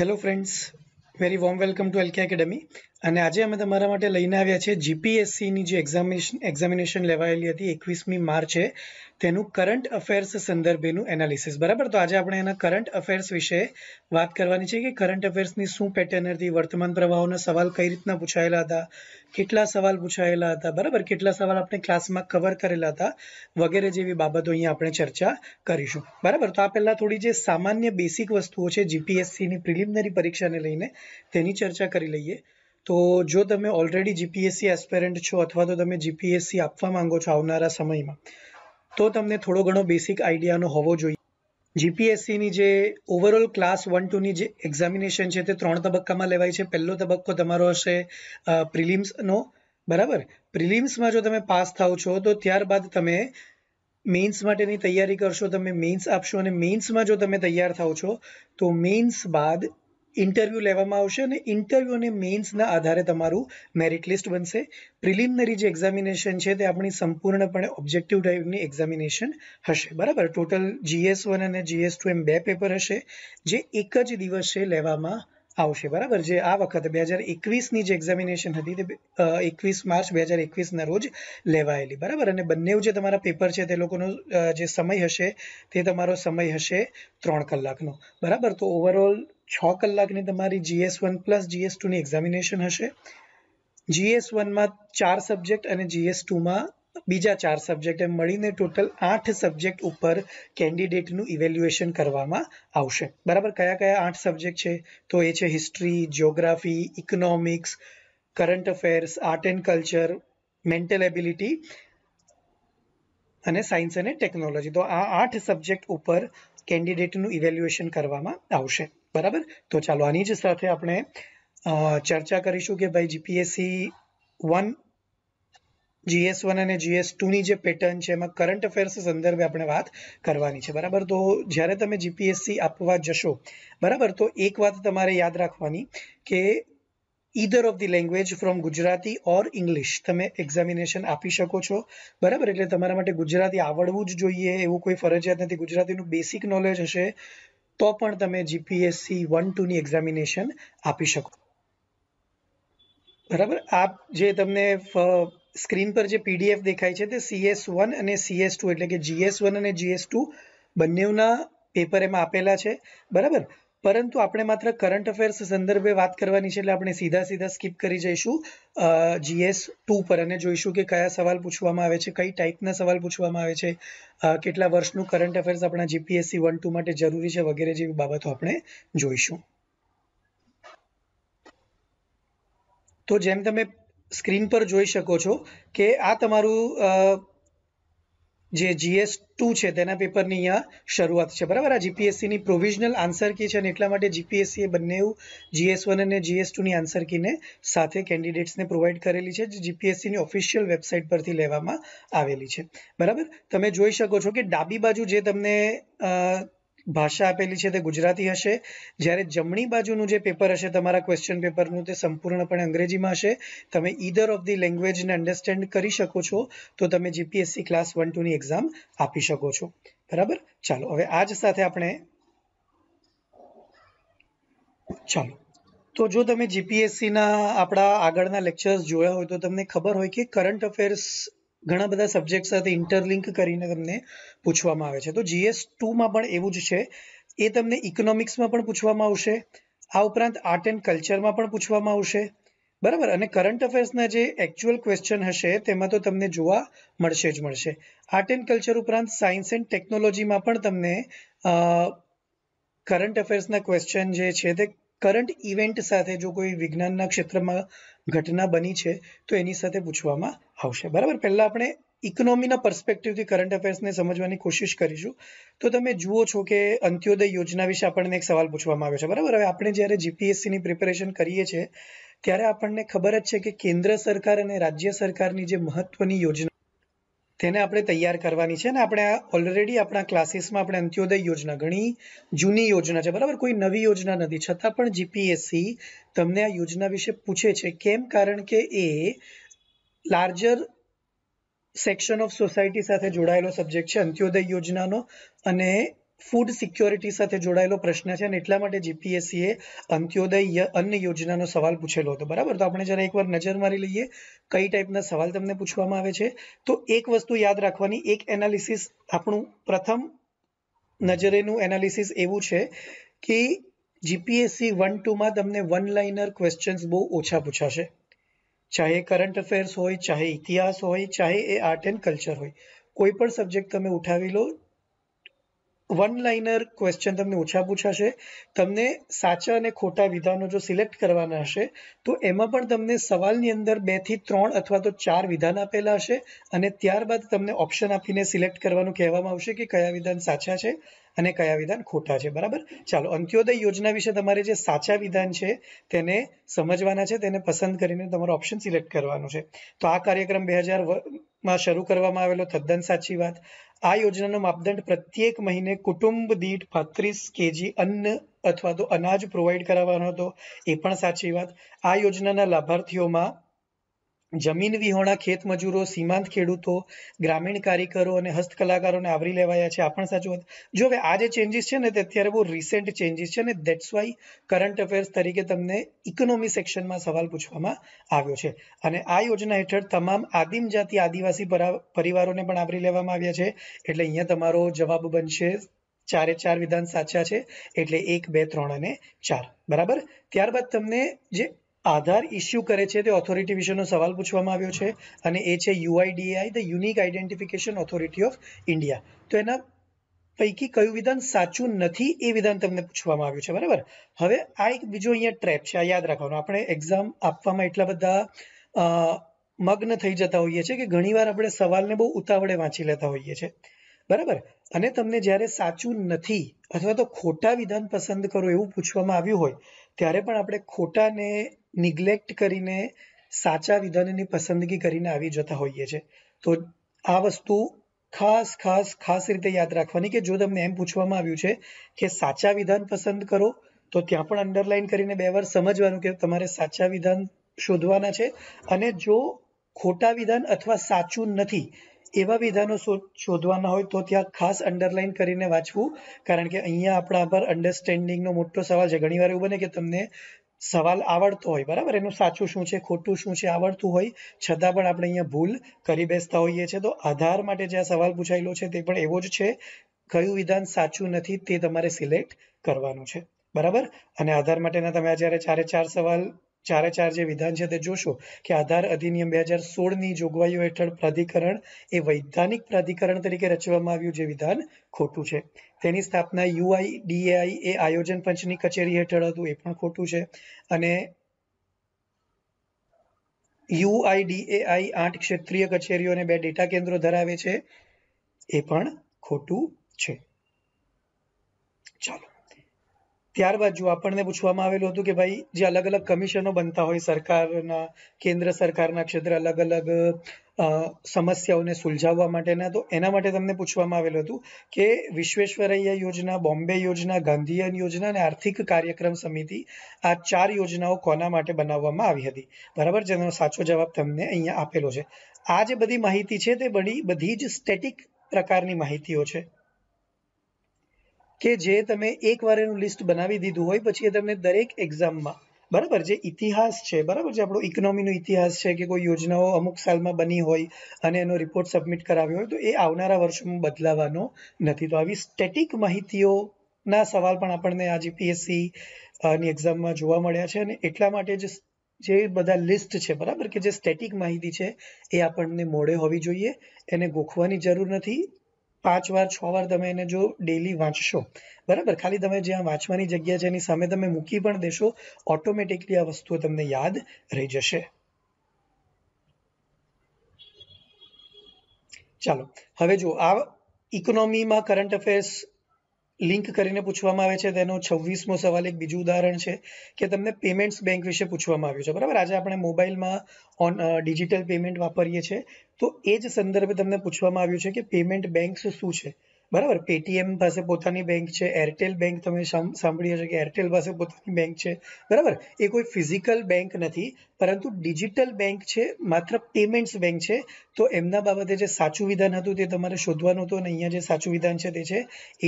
Hello friends, very warm welcome to LK Academy. અને આજે અમે તમારા માટે લઈને આવ્યા છે જીપીએસસીની જે એક્ઝામિનેશન એક્ઝામિનેશન લેવાયેલી હતી એકવીસમી માર્ચે તેનું કરંટ અફેર્સ સંદર્ભેનું એનાલિસિસ બરાબર તો આજે આપણે એના કરંટ અફેર્સ વિશે વાત કરવાની છે કે કરંટ અફેર્સની શું પેટર્ન હતી વર્તમાન પ્રવાહોના સવાલ કઈ રીતના પૂછાયેલા હતા કેટલા સવાલ પૂછાયેલા હતા બરાબર કેટલા સવાલ આપણે ક્લાસમાં કવર કરેલા હતા વગેરે જેવી બાબતો અહીંયા આપણે ચર્ચા કરીશું બરાબર તો આ પહેલાં થોડી જે સામાન્ય બેસિક વસ્તુઓ છે જીપીએસસીની પ્રિલિમિનરી પરીક્ષાને લઈને તેની ચર્ચા કરી લઈએ તો જો તમે ઓલરેડી જીપીએસસી એસ્પેરન્ટ છો અથવા તો તમે જીપીએસસી આપવા માંગો છો આવનારા સમયમાં તો તમને થોડો ઘણો બેસિક આઈડિયાનો હોવો જોઈએ જીપીએસસીની જે ઓવરઓલ ક્લાસ વન ટુની જે એક્ઝામિનેશન છે તે ત્રણ તબક્કામાં લેવાય છે પહેલો તબક્કો તમારો હશે પ્રિલિમ્સનો બરાબર પ્રિલિમ્સમાં જો તમે પાસ થાઓ છો તો ત્યારબાદ તમે મેઇન્સ માટેની તૈયારી કરશો તમે મેન્સ આપશો અને મેન્સમાં જો તમે તૈયાર થાઓ છો તો મેઇન્સ બાદ ઇન્ટરવ્યૂ લેવામાં આવશે અને ઇન્ટરવ્યૂ અને મેઇન્સના આધારે તમારું મેરિટ લિસ્ટ બનશે પ્રિલિમિનરી જે એક્ઝામિનેશન છે તે આપણી સંપૂર્ણપણે ઓબ્જેક્ટિવ ટાઈપની એક્ઝામિનેશન હશે બરાબર ટોટલ જીએસ વન અને જીએસ ટુ એમ બે પેપર હશે જે એક જ દિવસે લેવામાં આવશે બરાબર જે આ વખતે બે હજાર એકવીસની જે એક્ઝામિનેશન હતી તે એકવીસ માર્ચ બે હજાર એકવીસના રોજ લેવાયેલી બરાબર અને બંને જે તમારા પેપર છે તે લોકોનો જે સમય હશે તે તમારો સમય હશે ત્રણ કલાકનો બરાબર તો ઓવરઓલ છ કલાકની તમારી જીએસ વન પ્લસ જીએસ ટુની એક્ઝામિનેશન હશે જીએસ વનમાં ચાર સબ્જેક્ટ અને જીએસ ટુમાં બીજા ચાર સબ્જેક્ટ એમ મળીને ટોટલ આઠ સબ્જેક્ટ ઉપર કેન્ડિડેટનું ઇવેલ્યુએશન કરવામાં આવશે બરાબર કયા કયા આઠ સબ્જેક્ટ છે તો એ છે history geography economics current affairs art and culture mental ability અને સાયન્સ અને ટેકનોલોજી તો આ આઠ સબ્જેક્ટ ઉપર કેન્ડિડેટનું ઇવેલ્યુએશન કરવામાં આવશે બરાબર તો ચાલો આની જ સાથે આપણે ચર્ચા કરીશું કે ભાઈ જીપીએસસી વન જીએસ વન અને જીએસ ટુની જે પેટર્ન છે એમાં કરંટ અફેર્સ સંદર્ભે આપણે વાત કરવાની છે બરાબર તો જ્યારે તમે જીપીએસસી આપવા જશો બરાબર તો એક વાત તમારે યાદ રાખવાની કે either of the language from Gujarati or English તમે એક્ઝામિનેશન આપી શકો છો બરાબર એટલે તમારા માટે ગુજરાતી આવડવું જ જોઈએ એવું કોઈ ફરજિયાત નથી ગુજરાતીનું બેસિક નોલેજ હશે તો પણ તમે જીપીએસસી વન ટુની એક્ઝામિનેશન આપી શકો બરાબર આપ જે તમને સ્ક્રીન પર જે પીડીએફ દેખાય છે તે સીએસ વન અને સીએસ ટુ એટલે કે જીએસ વન અને જીએસ ટુ બંનેના પેપર એમાં આપેલા છે બરાબર પરંતુ આપણે માત્ર કરંટ અફેર્સ સંદર્ભે વાત કરવાની છે એટલે આપણે સીધા સીધા સ્કીપ કરી જઈશું જીએસ ટુ પર અને જોઈશું કે કયા સવાલ પૂછવામાં આવે છે કઈ ટાઈપના સવાલ પૂછવામાં આવે છે કેટલા વર્ષનું કરંટ અફેર્સ આપણા જીપીએસસી વન ટુ માટે જરૂરી છે વગેરે જેવી બાબતો આપણે જોઈશું તો જેમ તમે સ્ક્રીન પર જોઈ શકો છો કે આ તમારું જે જીએસ ટુ છે તેના પેપરની અહીંયા શરૂઆત છે બરાબર આ જીપીએસસીની પ્રોવિઝનલ આન્સર કી છે અને એટલા માટે જીપીએસસીએ બંને જીએસ વન અને જીએસ ટુની આન્સર કીને સાથે કેન્ડિડેટ્સને પ્રોવાઈડ કરેલી છે જે જીપીએસસીની ઓફિશિયલ વેબસાઇટ પરથી લેવામાં આવેલી છે બરાબર તમે જોઈ શકો છો કે ડાબી બાજુ જે તમને ભાષા આપેલી છે તે ગુજરાતી હશે જ્યારે જમણી બાજુનું જે પેપર હશે તમારા ક્વેશ્ચન પેપરનું તે સંપૂર્ણપણે અંગ્રેજીમાં હશે તમે ઈધર ઓફ ધી લેંગ્વેજને અન્ડરસ્ટેન્ડ કરી શકો છો તો તમે જીપીએસસી ક્લાસ વન ટુની એક્ઝામ આપી શકો છો બરાબર ચાલો હવે આજ સાથે આપણે ચાલો તો જો તમે જીપીએસસીના આપણા આગળના લેક્ચર્સ જોયા હોય તો તમને ખબર હોય કે કરંટ અફેર્સ ઘણા બધા સબ્જેક્ટ સાથે ઇન્ટરલિંક કરીને તમને પૂછવામાં આવે છે તો જીએસ ટુમાં પણ એવું જ છે એ તમને ઇકોનોમિક્સમાં પણ પૂછવામાં આવશે આ ઉપરાંત આર્ટ એન્ડ કલ્ચરમાં પણ પૂછવામાં આવશે બરાબર અને કરંટ અફેર્સના જે એકચ્યુઅલ ક્વેશ્ચન હશે તેમાં તો તમને જોવા મળશે જ મળશે આર્ટ એન્ડ કલ્ચર ઉપરાંત સાયન્સ એન્ડ ટેકનોલોજીમાં પણ તમને કરંટ અફેર્સના ક્વેશ્ચન જે છે તે કરંટ ઇવેન્ટ સાથે જો કોઈ વિજ્ઞાનના ક્ષેત્રમાં ઘટના બની છે તો એની સાથે પૂછવામાં આવશે બરાબર પહેલાં આપણે ઇકોનોમીના પર્સપેક્ટિવથી કરંટ અફેર્સને સમજવાની કોશિશ કરીશું તો તમે જુઓ છો કે અંત્યોદય યોજના વિશે આપણને એક સવાલ પૂછવામાં આવ્યો છે બરાબર હવે આપણે જ્યારે જીપીએસસીની પ્રિપેરેશન કરીએ છીએ ત્યારે આપણને ખબર જ છે કે કેન્દ્ર સરકાર અને રાજ્ય સરકારની જે મહત્વની યોજના તેને આપણે તૈયાર કરવાની છે અને આપણે આ ઓલરેડી આપણા ક્લાસીસમાં આપણે અંત્યોદય યોજના ઘણી જૂની યોજના છે બરાબર કોઈ નવી યોજના નથી છતાં પણ જીપીએસસી તમને આ યોજના વિશે પૂછે છે કેમ કારણ કે a larger section of society સાથે જોડાયેલો સબ્જેક્ટ છે અંત્યોદય યોજનાનો અને ફૂડ સિક્યોરિટી સાથે જોડાયેલો પ્રશ્ન છે અને એટલા માટે જીપીએસસીએ અંત્યોદય અન્ન યોજનાનો સવાલ પૂછેલો હતો બરાબર તો આપણે જરા એકવાર નજર મારી લઈએ કઈ ટાઈપના સવાલ તમને પૂછવામાં આવે છે તો એક વસ્તુ યાદ રાખવાની એક એનાલિસિસ આપણું પ્રથમ નજરેનું એનાલિસિસ એવું છે કે જીપીએસસી વન ટુમાં તમને વન લાઇનર ક્વેશ્ચન્સ બહુ ઓછા પૂછાશે ચાહે કરંટ અફેર્સ હોય ચાહે ઇતિહાસ હોય ચાહે એ આર્ટ એન્ડ કલ્ચર હોય કોઈ પણ સબ્જેક્ટ તમે ઉઠાવી લો વન લાઇનર ક્વેશ્ચન તમને ઓછા પૂછાશે તમને સાચા અને ખોટા વિધાનો જો સિલેક્ટ કરવાના હશે તો એમાં પણ તમને સવાલની અંદર બે થી ત્રણ અથવા તો ચાર વિધાન આપેલા હશે અને ત્યારબાદ તમને ઓપ્શન આપીને સિલેક્ટ કરવાનું કહેવામાં આવશે કે કયા વિધાન સાચા છે અને કયા વિધાન ખોટા છે બરાબર ચાલો અંત્યોદય યોજના વિશે તમારે જે સાચા વિધાન છે તેને સમજવાના છે તેને પસંદ કરીને તમારો ઓપ્શન સિલેક્ટ કરવાનો છે તો આ કાર્યક્રમ બે હજાર માં શરૂ કરવામાં આવેલો તદ્દન સાચી વાત આ યોજનાનો માપદંડ પ્રત્યેક મહિને કુટુંબ દીઠ પાંત્રીસ કેજી અન્ન અથવા તો અનાજ પ્રોવાઈડ કરાવવાનો હતો એ પણ સાચી વાત આ યોજનાના લાભાર્થીઓમાં જમીન વિહોણા ખેત મજૂરો સીમાંત ખેડૂતો ગ્રામીણ કારીગરો અને હસ્તકલાકારોને આવરી લેવાયા છે આ પણ સાચું હતું જો હવે આ જે ચેન્જીસ છે ને તે અત્યારે બહુ રિસેન્ટ ચેન્જીસ છે ને દેટ્સ વાય કરંટ અફેર્સ તરીકે તમને ઇકોનોમી સેક્શનમાં સવાલ પૂછવામાં આવ્યો છે અને આ યોજના હેઠળ તમામ આદિમ જાતિ આદિવાસી પરિવારોને પણ આવરી લેવામાં આવ્યા છે એટલે અહીંયા તમારો જવાબ બનશે ચારે ચાર વિધાન સાચા છે એટલે એક બે ત્રણ અને ચાર બરાબર ત્યારબાદ તમને જે આધાર ઇસ્યુ કરે છે તે ઓથોરિટી વિશેનો સવાલ પૂછવામાં આવ્યો છે અને એ છે UIDAI the unique identification authority of India તો એના પૈકી કયું વિધાન સાચું નથી એ વિધાન તમને પૂછવામાં આવ્યું છે બરાબર હવે આ એક બીજો અહીંયા ટ્રેપ છે આ યાદ રાખવાનું આપણે એક્ઝામ આપવામાં એટલા બધા મગ્ન થઈ જતા હોઈએ છીએ કે ઘણીવાર આપણે સવાલને બહુ ઉતાવળે વાંચી લેતા હોઈએ છીએ બરાબર અને તમને જ્યારે સાચું નથી અથવા તો ખોટા વિધાન પસંદ કરો એવું પૂછવામાં આવ્યું હોય ત્યારે પણ આપણે ખોટાને નિગ્લેક્ટ કરીને સાચા વિધાનની પસંદગી કરીને આવી જતા હોઈએ છીએ તો આ વસ્તુ ખાસ ખાસ ખાસ રીતે યાદ રાખવાની કે જો તમને એમ પૂછવામાં આવ્યું છે કે સાચા વિધાન પસંદ કરો તો ત્યાં પણ અંડરલાઈન કરીને બે વાર સમજવાનું કે તમારે સાચા વિધાન શોધવાના છે અને જો ખોટા વિધાન અથવા સાચું નથી એવા વિધાનો શોધવાના હોય તો ત્યાં ખાસ અંડરલાઈન કરીને વાંચવું કારણ કે અહીંયા આપણા પર અંડરસ્ટેન્ડિંગનો મોટો સવાલ છે ઘણીવાર એવું બને કે તમને સવાલ આવડતો હોય બરાબર એનું સાચું શું છે ખોટું શું છે આવડતું હોય છતાં પણ આપણે અહીંયા ભૂલ કરી બેસતા હોઈએ છીએ તો આધાર માટે જે આ સવાલ પૂછાયેલો છે તે પણ એવો જ છે કયું વિધાન સાચું નથી તે તમારે સિલેક્ટ કરવાનું છે બરાબર અને આધાર માટેના તમે જ્યારે ચારે ચાર સવાલ ચારે ચાર જે વિધાન છે તે જોશો કે આધાર અધિનિયમ બે હજાર સોળની જોગવાઈઓ હેઠળ પ્રાધિકરણ એ વૈધાનિક પ્રાધિકરણ તરીકે રચવામાં આવ્યું જે વિધાન ખોટું છે તેની સ્થાપના યુઆઈ એ આયોજન પંચની કચેરી હેઠળ હતું એ પણ ખોટું છે અને યુઆઈડીએઆઈ આઠ ક્ષેત્રીય કચેરીઓ અને બે ડેટા કેન્દ્રો ધરાવે છે એ પણ ખોટું છે ચાલો ત્યારબાદ જો આપણને પૂછવામાં આવેલું હતું કે ભાઈ જે અલગ અલગ કમિશનો બનતા હોય સરકારના કેન્દ્ર સરકારના ક્ષેત્રે અલગ અલગ સમસ્યાઓને સુલઝાવવા માટેના તો એના માટે તમને પૂછવામાં આવેલું હતું કે વિશ્વેશ્વરૈયા યોજના બોમ્બે યોજના ગાંધીયન યોજના અને આર્થિક કાર્યક્રમ સમિતિ આ ચાર યોજનાઓ કોના માટે બનાવવામાં આવી હતી બરાબર જેનો સાચો જવાબ તમને અહીંયા આપેલો છે આ જે બધી માહિતી છે તે બધી બધી જ સ્ટેટિક પ્રકારની માહિતીઓ છે કે જે તમે એકવાર એનું લિસ્ટ બનાવી દીધું હોય પછી એ તમને દરેક એક્ઝામમાં બરાબર જે ઇતિહાસ છે બરાબર જે આપણો ઇકોનોમીનો ઇતિહાસ છે કે કોઈ યોજનાઓ અમુક સાલમાં બની હોય અને એનો રિપોર્ટ સબમિટ કરાવ્યો હોય તો એ આવનારા વર્ષોમાં બદલાવાનો નથી તો આવી સ્ટેટિક માહિતીઓના સવાલ પણ આપણને આ જીપીએસસી ની એક્ઝામમાં જોવા મળ્યા છે અને એટલા માટે જે જે બધા લિસ્ટ છે બરાબર કે જે સ્ટેટિક માહિતી છે એ આપણને મોડે હોવી જોઈએ એને ગોખવાની જરૂર નથી પાંચ વાર છ વાર તમે એને જો ડેલી વાંચશો બરાબર ખાલી તમે જ્યાં વાંચવાની જગ્યા છે એની સામે તમે મૂકી પણ દેશો ઓટોમેટિકલી આ વસ્તુઓ તમને યાદ રહી જશે ચાલો હવે જો આ ઇકોનોમીમાં કરંટ અફેર્સ લિંક કરીને પૂછવામાં આવે છે તેનો છવ્વીસમો સવાલ એક બીજું ઉદાહરણ છે કે તમને પેમેન્ટ્સ બેંક વિશે પૂછવામાં આવ્યું છે બરાબર આજે આપણે મોબાઈલમાં ઓન ડિજિટલ પેમેન્ટ વાપરીએ છીએ તો એ જ સંદર્ભે તમને પૂછવામાં આવ્યું છે કે પેમેન્ટ બેંક શું છે બરાબર પેટીએમ પાસે પોતાની બેંક છે એરટેલ બેંક તમે સાંભળી હશે કે એરટેલ પાસે પોતાની બેંક છે બરાબર એ કોઈ ફિઝિકલ બેંક નથી પરંતુ ડિજિટલ બેંક છે માત્ર પેમેન્ટ્સ બેંક છે તો એમના બાબતે જે સાચું વિધાન હતું તે તમારે શોધવાનું હતું અને અહીંયા જે સાચું વિધાન છે તે છે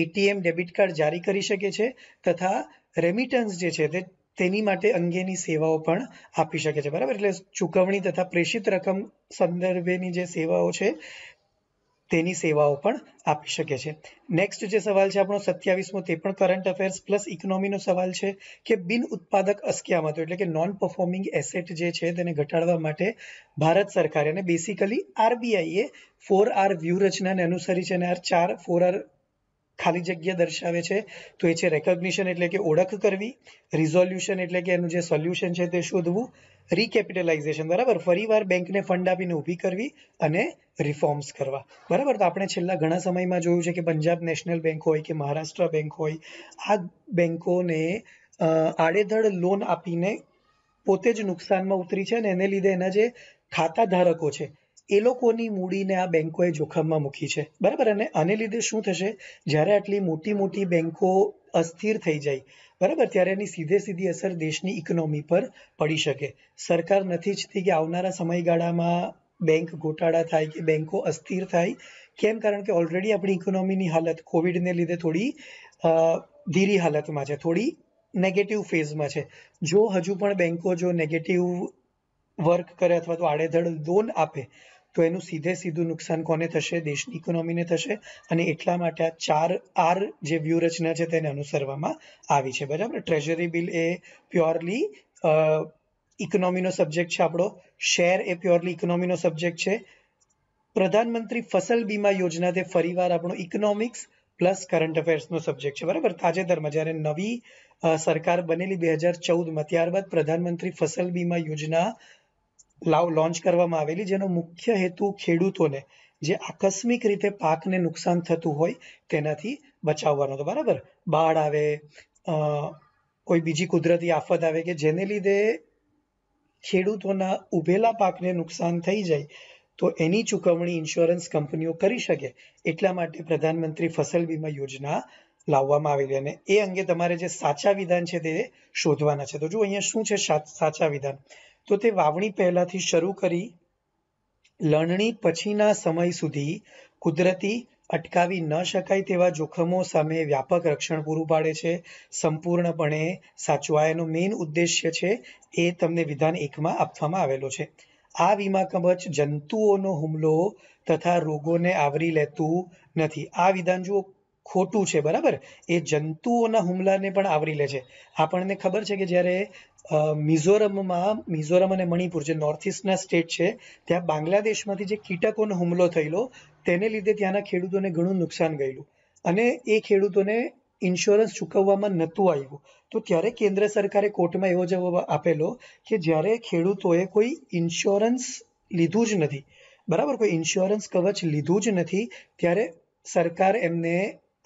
એટીએમ ડેબિટ કાર્ડ જારી કરી શકે છે તથા રેમિટન્સ જે છે તે તેની માટે અંગેની સેવાઓ પણ આપી શકે છે બરાબર એટલે ચૂકવણી તથા પ્રેષિત રકમ સંદર્ભેની જે સેવાઓ છે તેની સેવાઓ પણ આપી શકે છે નેક્સ્ટ જે સવાલ છે આપણો સત્યાવીસમો તે પણ કરંટ અફેર્સ પ્લસ ઇકોનોમીનો સવાલ છે કે બિન ઉત્પાદક અસ્કયામતો એટલે કે નોન પરફોર્મિંગ એસેટ જે છે તેને ઘટાડવા માટે ભારત સરકારે અને બેસિકલી આરબીઆઈએ ફોર આર વ્યૂહરચનાને અનુસરી છે અને આર ચાર ફોર આર ખાલી જગ્યા દર્શાવે છે તો એ છે રેકોગ્નિશન એટલે કે ઓળખ કરવી રિઝોલ્યુશન એટલે કે એનું જે સોલ્યુશન છે તે શોધવું રીકેપિટલાઇઝેશન બરાબર ફરીવાર બેંકને ફંડ આપીને ઊભી કરવી અને રિફોર્મ્સ કરવા બરાબર તો આપણે છેલ્લા ઘણા સમયમાં જોયું છે કે પંજાબ નેશનલ બેંક હોય કે મહારાષ્ટ્ર બેંક હોય આ બેંકોને આડેધડ લોન આપીને પોતે જ નુકસાનમાં ઉતરી છે અને એને લીધે એના જે ખાતા ધારકો છે એ લોકોની મૂડીને આ બેંકોએ જોખમમાં મૂકી છે બરાબર અને આને લીધે શું થશે જ્યારે આટલી મોટી મોટી બેંકો અસ્થિર થઈ જાય બરાબર ત્યારે એની સીધે સીધી અસર દેશની ઇકોનોમી પર પડી શકે સરકાર નથી ઈચ્છતી કે આવનારા સમયગાળામાં બેંક ગોટાળા થાય કે બેંકો અસ્થિર થાય કેમ કારણ કે ઓલરેડી આપણી ઇકોનોમીની હાલત કોવિડને લીધે થોડી ધીરી હાલતમાં છે થોડી નેગેટિવ ફેઝમાં છે જો હજુ પણ બેંકો જો નેગેટિવ વર્ક કરે અથવા તો આડેધડ લોન આપે તો એનું સીધે સીધું નુકસાન કોને થશે દેશની ઇકોનોમીને થશે અને એટલા માટે આ ચાર આર જે વ્યૂહરચના છે તેને અનુસરવામાં આવી છે બરાબર ટ્રેઝરી બિલ એ પ્યોરલી ઇકોનોમીનો સબ્જેક્ટ છે આપણો શેર એ પ્યોરલી ઇકોનોમીનો સબ્જેક્ટ છે પ્રધાનમંત્રી ફસલ બીમા યોજના તે ફરીવાર આપણો ઇકોનોમિક્સ પ્લસ કરંટ અફેર્સનો સબ્જેક્ટ છે બરાબર તાજેતરમાં જ્યારે નવી સરકાર બનેલી બે હજાર ચૌદમાં ત્યારબાદ પ્રધાનમંત્રી ફસલ બીમા યોજના લાવ લોન્ચ કરવામાં આવેલી જેનો મુખ્ય હેતુ ખેડૂતોને જે આકસ્મિક રીતે પાકને નુકસાન થતું હોય તેનાથી બચાવવાનો હતો બરાબર બાળ આવે કોઈ બીજી કુદરતી આફત આવે કે જેને લીધે ખેડૂતોના ઉભેલા પાકને નુકસાન થઈ જાય તો એની ચૂકવણી ઇન્સ્યોરન્સ કંપનીઓ કરી શકે એટલા માટે પ્રધાનમંત્રી ફસલ વીમા યોજના લાવવામાં આવેલી અને એ અંગે તમારે જે સાચા વિધાન છે તે શોધવાના છે તો જો અહીંયા શું છે સાચા વિધાન તો તે વાવણી પહેલાંથી શરૂ કરી લણણી પછીના સમય સુધી કુદરતી અટકાવી ન શકાય તેવા જોખમો સામે વ્યાપક રક્ષણ પૂરું પાડે છે સંપૂર્ણપણે સાચવાયાનો મેઇન ઉદ્દેશ્ય છે એ તમને વિધાન એકમાં આપવામાં આવેલો છે આ વીમા કવચ જંતુઓનો હુમલો તથા રોગોને આવરી લેતું નથી આ વિધાન જુઓ ખોટું છે બરાબર એ જંતુઓના હુમલાને પણ આવરી લે છે આપણને ખબર છે કે જ્યારે મિઝોરમમાં મિઝોરમ અને મણિપુર જે નોર્થ ઇસ્ટના સ્ટેટ છે ત્યાં બાંગ્લાદેશમાંથી જે કીટકોનો હુમલો થયેલો તેને લીધે ત્યાંના ખેડૂતોને ઘણું નુકસાન ગયેલું અને એ ખેડૂતોને ઇન્સ્યોરન્સ ચૂકવવામાં નહોતું આવ્યું તો ત્યારે કેન્દ્ર સરકારે કોર્ટમાં એવો જવાબ આપેલો કે જ્યારે ખેડૂતોએ કોઈ ઇન્સ્યોરન્સ લીધું જ નથી બરાબર કોઈ ઇન્સ્યોરન્સ કવચ લીધું જ નથી ત્યારે સરકાર એમને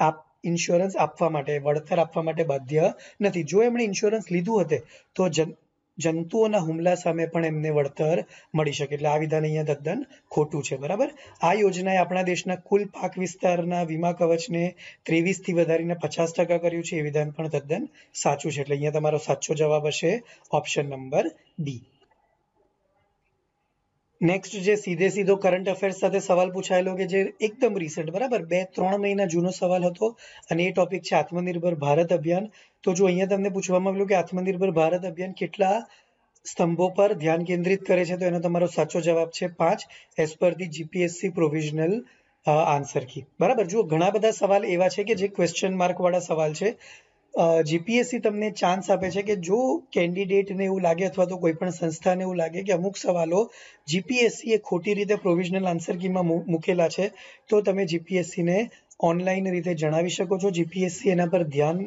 આપ ઇન્સ્યોરન્સ આપવા માટે વળતર આપવા માટે બાધ્ય નથી જો એમણે ઇન્સ્યોરન્સ લીધું હતું તો જંતુઓના હુમલા સામે પણ એમને વળતર મળી શકે એટલે આ વિધાન અહીંયા તદ્દન ખોટું છે બરાબર આ યોજનાએ આપણા દેશના કુલ પાક વિસ્તારના વીમા કવચને ત્રેવીસથી વધારીને પચાસ ટકા કર્યું છે એ વિધાન પણ તદ્દન સાચું છે એટલે અહીંયા તમારો સાચો જવાબ હશે ઓપ્શન નંબર બી નેક્સ્ટ જે સીધે સીધો કરંટ અફેર્સ સાથે સવાલ પૂછાયેલો કે જે એકદમ રિસન્ટ બરાબર બે ત્રણ મહિના જૂનો સવાલ હતો અને એ ટોપિક છે આત્મનિર્ભર ભારત અભિયાન તો જો અહીંયા તમને પૂછવામાં આવ્યું કે આત્મનિર્ભર ભારત અભિયાન કેટલા સ્તંભો પર ધ્યાન કેન્દ્રિત કરે છે તો એનો તમારો સાચો જવાબ છે પાંચ as per the GPSC provisional answer key બરાબર જુઓ ઘણા બધા સવાલ એવા છે કે જે ક્વેશ્ચન માર્ક વાળા સવાલ છે જીપીએસસી તમને ચાન્સ આપે છે કે જો કેન્ડિડેટને એવું લાગે અથવા તો કોઈ પણ સંસ્થાને એવું લાગે કે અમુક સવાલો જીપીએસસી એ ખોટી રીતે પ્રોવિઝનલ આન્સર કીમાં મૂકેલા છે તો તમે જીપીએસસીને ઓનલાઈન રીતે જણાવી શકો છો જીપીએસસી એના પર ધ્યાન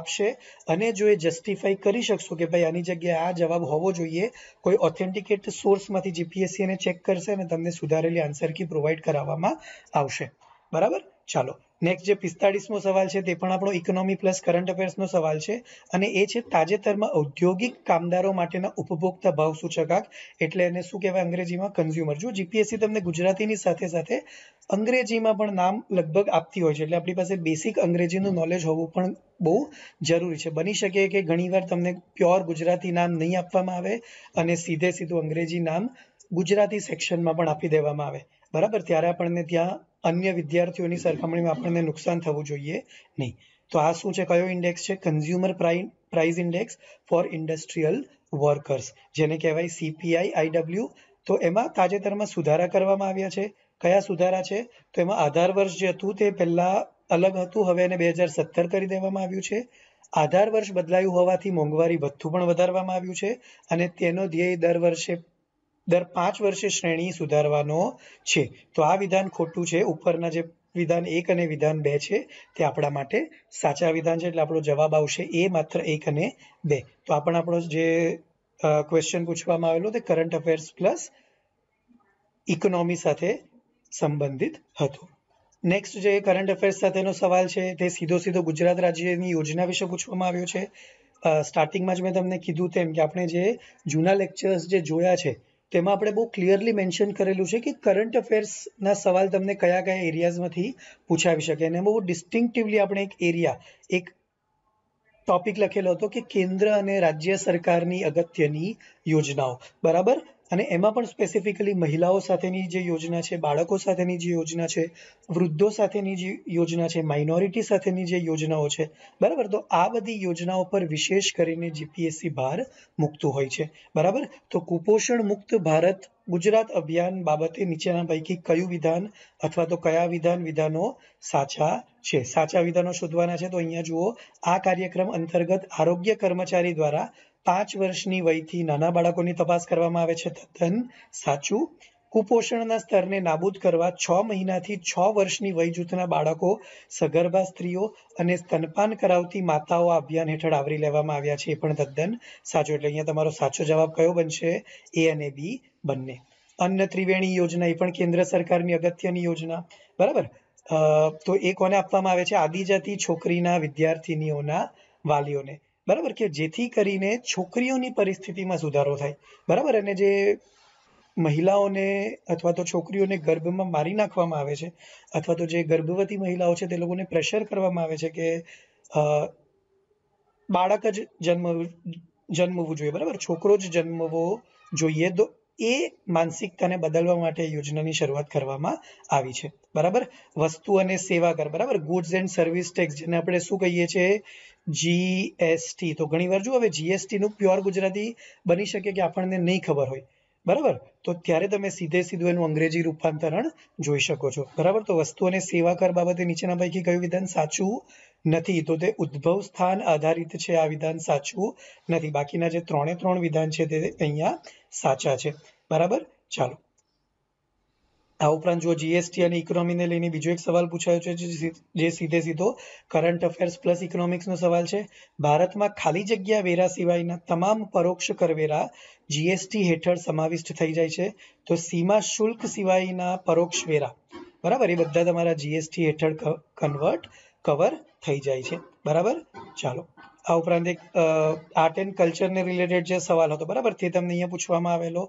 આપશે અને જો એ જસ્ટિફાઈ કરી શકશો કે ભાઈ આની જગ્યાએ આ જવાબ હોવો જોઈએ કોઈ ઓથેન્ટિકેટ સોર્સમાંથી જીપીએસસી એને ચેક કરશે અને તમને સુધારેલી આન્સર કી પ્રોવાઈડ કરાવવામાં આવશે બરાબર ચાલો નેક્સ્ટ જે પિસ્તાળીસમો સવાલ છે તે પણ આપણો ઇકોનોમી પ્લસ કરંટ અફેર્સનો સવાલ છે અને એ છે તાજેતરમાં ઔદ્યોગિક કામદારો માટેના ઉપભોક્તા ભાવ સૂચકાંક એટલે એને શું કહેવાય અંગ્રેજીમાં કન્ઝ્યુમર જો જીપીએસસી તમને ગુજરાતીની સાથે સાથે અંગ્રેજીમાં પણ નામ લગભગ આપતી હોય છે એટલે આપણી પાસે બેસિક અંગ્રેજીનું નોલેજ હોવું પણ બહુ જરૂરી છે બની શકે કે ઘણીવાર તમને પ્યોર ગુજરાતી નામ નહીં આપવામાં આવે અને સીધે સીધું અંગ્રેજી નામ ગુજરાતી સેક્શનમાં પણ આપી દેવામાં આવે બરાબર ત્યારે આપણને ત્યાં અન્ય વિદ્યાર્થીઓની સરખામણીમાં આપણને નુકસાન થવું જોઈએ નહીં તો આ શું છે કયો ઇન્ડેક્સ છે consumer price index for industrial workers જેને કહેવાય સીપીઆઈ આઈડબલ્યુ તો એમાં તાજેતરમાં સુધારા કરવામાં આવ્યા છે કયા સુધારા છે તો એમાં આધાર વર્ષ જે હતું તે પહેલાં અલગ હતું હવે એને બે હજાર સત્તર કરી દેવામાં આવ્યું છે આધાર વર્ષ બદલાયું હોવાથી મોંઘવારી ભથ્થું પણ વધારવામાં આવ્યું છે અને તેનો ધ્યેય દર વર્ષે દર પાંચ વર્ષે શ્રેણી સુધારવાનો છે તો આ વિધાન ખોટું છે ઉપરના જે વિધાન એક અને વિધાન બે છે તે આપણા માટે સાચા વિધાન છે એટલે આપણો જવાબ આવશે એ માત્ર એક અને બે તો આ આપણો જે ક્વેશ્ચન પૂછવામાં આવેલો તે કરંટ અફેર્સ પ્લસ ઇકોનોમી સાથે સંબંધિત હતો નેક્સ્ટ જે કરંટ અફેર્સ સાથેનો સવાલ છે તે સીધો સીધો ગુજરાત રાજ્યની યોજના વિશે પૂછવામાં આવ્યો છે સ્ટાર્ટિંગમાં જ મેં તમને કીધું તેમ કે આપણે જે જૂના લેક્ચર્સ જે જોયા છે તેમાં આપણે બહુ ક્લિયરલી મેન્શન કરેલું છે કે કરંટ અફેર્સના સવાલ તમને કયા કયા એરિયાઝમાંથી પૂછાવી શકે અને બહુ ડિસ્ટિંક્ટિવલી આપણે એક એરિયા એક ટોપિક લખેલો હતો કે કેન્દ્ર અને રાજ્ય સરકારની અગત્યની યોજનાઓ બરાબર અને એમાં પણ સ્પેસિફિકલી મહિલાઓ સાથેની જે યોજના છે બાળકો સાથેની જે યોજના છે વૃદ્ધો સાથેની જે યોજના છે માઇનોરિટી સાથેની જે યોજનાઓ છે બરાબર તો આ બધી યોજનાઓ પર વિશેષ કરીને જીપીએસસી ભાર મૂકતું હોય છે બરાબર તો કુપોષણ મુક્ત ભારત ગુજરાત અભિયાન બાબતે નીચેના પૈકી કયું વિધાન અથવા તો કયા વિધાન વિધાનો સાચા છે સાચા વિધાનો શોધવાના છે તો અહીંયા જુઓ આ કાર્યક્રમ અંતર્ગત આરોગ્ય કર્મચારી દ્વારા પાંચ વર્ષની વયથી નાના બાળકોની તપાસ કરવામાં આવે છે તદ્દન સાચું કુપોષણના સ્તરને નાબૂદ કરવા છ મહિનાથી છ વર્ષની વય જૂથના બાળકો સગર્ભા સ્ત્રીઓ અને સ્તનપાન કરાવતી માતાઓ આ અભિયાન હેઠળ આવરી લેવામાં આવ્યા છે એ પણ તદ્દન સાચો એટલે અહીંયા તમારો સાચો જવાબ કયો બનશે એ અને બી બંને અન્ન ત્રિવેણી યોજના એ પણ કેન્દ્ર સરકારની અગત્યની યોજના બરાબર તો એ કોને આપવામાં આવે છે આદિજાતિ છોકરીના વિદ્યાર્થીનીઓના વાલીઓને બરાબર કે જેથી કરીને છોકરીઓની પરિસ્થિતિમાં સુધારો થાય બરાબર અને જે મહિલાઓને અથવા તો છોકરીઓને ગર્ભમાં મારી નાખવામાં આવે છે અથવા તો જે ગર્ભવતી મહિલાઓ છે તે લોકોને પ્રેશર કરવામાં આવે છે કે બાળક જ જન્મ જન્મવું જોઈએ બરાબર છોકરો જ જન્મવો જોઈએ તો એ માનસિકતાને બદલવા માટે યોજનાની શરૂઆત કરવામાં આવી છે બરાબર વસ્તુ અને સેવા કર બરાબર ગુડ્સ એન્ડ સર્વિસ ટેક્સ જેને આપણે શું કહીએ છીએ જીએસટી તો ઘણીવાર જુઓ હવે જીએસટીનું પ્યોર ગુજરાતી બની શકે કે આપણને નહીં ખબર હોય બરાબર તો ત્યારે તમે સીધે સીધું એનું અંગ્રેજી રૂપાંતરણ જોઈ શકો છો બરાબર તો વસ્તુ અને સેવા કર બાબતે નીચેના પૈકી કયું વિધાન સાચું નથી તો તે ઉદ્ભવ સ્થાન આધારિત છે આ વિધાન સાચું નથી બાકીના જે ત્રણે ત્રણ વિધાન છે તે અહીંયા સાચા છે બરાબર ચાલો આ ઉપરાંત જો જીએસટી અને ઇકોનોમીને લઈને બીજો એક સવાલ પૂછાયો છે જે સીધે સીધો કરંટ અફેર્સ પ્લસ ઇકોનોમિક્સનો સવાલ છે ભારતમાં ખાલી જગ્યા વેરા સિવાયના તમામ પરોક્ષ કરવેરા જીએસટી હેઠળ સમાવિષ્ટ થઈ જાય છે તો સીમા શુલ્ક સિવાયના પરોક્ષ વેરા બરાબર એ બધા તમારા જીએસટી હેઠળ કન્વર્ટ કવર થઈ જાય છે બરાબર ચાલો આ ઉપરાંત એક આર્ટ એન્ડ કલ્ચરને રિલેટેડ જે સવાલ હતો બરાબર તે તમને અહીંયા પૂછવામાં આવેલો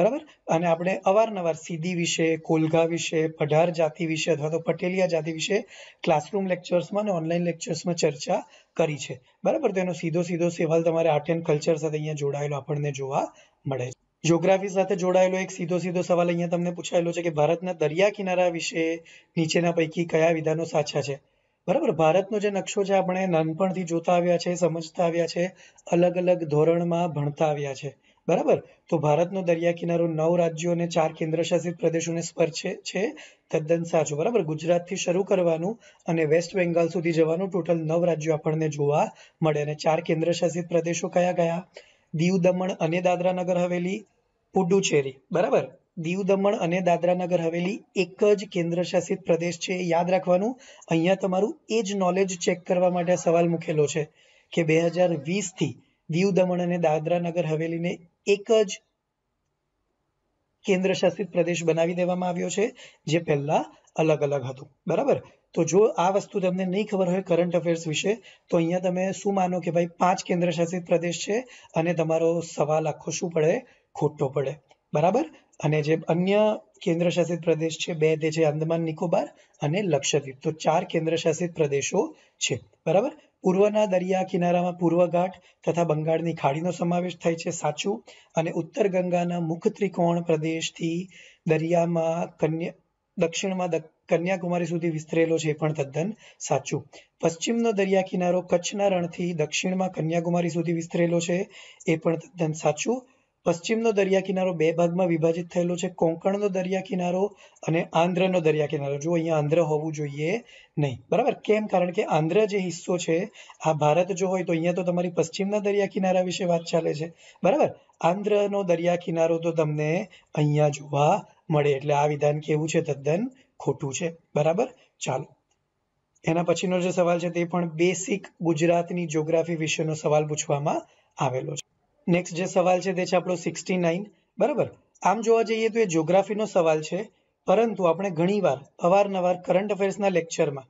બરાબર અને આપણે અવારનવાર સીધી વિશે કોલગા વિશે પઢાર જાતિ વિશે અથવા તો પટેલિયા જાતિ વિશે ક્લાસરૂમ લેક્ચર્સમાં અને ઓનલાઈન લેક્ચર્સમાં ચર્ચા કરી છે બરાબર તો સીધો સીધો સવાલ તમારે આર્ટ એન્ડ કલ્ચર સાથે અહીંયા જોડાયેલો આપણને જોવા મળે છે જ્યોગ્રાફી સાથે જોડાયેલો એક સીધો સીધો સવાલ અહીંયા તમને પૂછાયેલો છે કે ભારતના દરિયા કિનારા વિશે નીચેના પૈકી કયા વિધાનો સાચા છે બરાબર ભારતનો જે નકશો છે આપણે નાનપણથી જોતા આવ્યા છે સમજતા આવ્યા છે અલગ અલગ ધોરણમાં ભણતા આવ્યા છે બરાબર તો ભારતનો દરિયા કિનારો નવ રાજ્યો અને ચાર કેન્દ્રશાસિત પ્રદેશોને સ્પર્શે છે તદ્દન સાચું બરાબર ગુજરાતથી શરૂ કરવાનું અને વેસ્ટ બેંગાલ સુધી જવાનું ટોટલ નવ રાજ્યો આપણને જોવા મળે અને ચાર કેન્દ્રશાસિત પ્રદેશો કયા કયા દીવ દમણ અને દાદરા નગર હવેલી પુડુચેરી બરાબર દીવ દમણ અને દાદરા હવેલી એક જ કેન્દ્રશાસિત પ્રદેશ છે યાદ રાખવાનું અહીંયા તમારું એ જ નોલેજ ચેક કરવા માટે સવાલ મૂકેલો છે કે બે હજાર વીસથી દીવ દમણ અને દાદરા હવેલીને એક જ કેન્દ્રશાસિત પ્રદેશ બનાવી દેવામાં આવ્યો છે જે પહેલા અલગ અલગ હતું બરાબર તો જો આ વસ્તુ તમને નહીં ખબર હોય કરંટ અફેર્સ વિશે તો અહીંયા તમે શું માનો કે ભાઈ પાંચ કેન્દ્રશાસિત પ્રદેશ છે અને તમારો સવાલ આખો શું પડે ખોટો પડે બરાબર અને જે અન્ય કેન્દ્રશાસિત પ્રદેશ છે બે તે છે આંદમાન નિકોબાર અને લક્ષદ્વીપ તો ચાર કેન્દ્રશાસિત પ્રદેશો છે બરાબર પૂર્વના દરિયા કિનારામાં પૂર્વ ઘાટ તથા બંગાળની ખાડીનો સમાવેશ થાય છે સાચું અને ઉત્તર ગંગાના મુખ ત્રિકોણ પ્રદેશથી દરિયામાં કન્યા દક્ષિણમાં કન્યાકુમારી સુધી વિસ્તરેલો છે એ પણ તદ્દન સાચું પશ્ચિમનો દરિયા કિનારો કચ્છના રણથી દક્ષિણમાં કન્યાકુમારી સુધી વિસ્તરેલો છે એ પણ તદ્દન સાચું પશ્ચિમનો દરિયા કિનારો બે ભાગમાં વિભાજિત થયેલો છે કોંકણનો દરિયા કિનારો અને આંધ્રનો દરિયા કિનારો જો અહીંયા આંધ્ર હોવું જોઈએ નહીં બરાબર કેમ કારણ કે આંધ્ર જે હિસ્સો છે આ ભારત જો હોય તો અહીંયા તો તમારી પશ્ચિમના દરિયા કિનારા વિશે વાત ચાલે છે બરાબર આંધ્રનો દરિયા કિનારો તો તમને અહીંયા જોવા મળે એટલે આ વિધાન કેવું છે તદ્દન ખોટું છે બરાબર ચાલો એના પછીનો જે સવાલ છે તે પણ બેસિક ગુજરાતની જ્યોગ્રાફી વિશેનો સવાલ પૂછવામાં આવેલો છે નેક્સ્ટ જે સવાલ છે તે છે આપણો સિક્સટી નાઇન બરાબર આમ જોવા જઈએ તો એ જ્યોગ્રાફીનો સવાલ છે પરંતુ આપણે ઘણીવાર અવારનવાર કરંટ અફેર્સના લેક્ચરમાં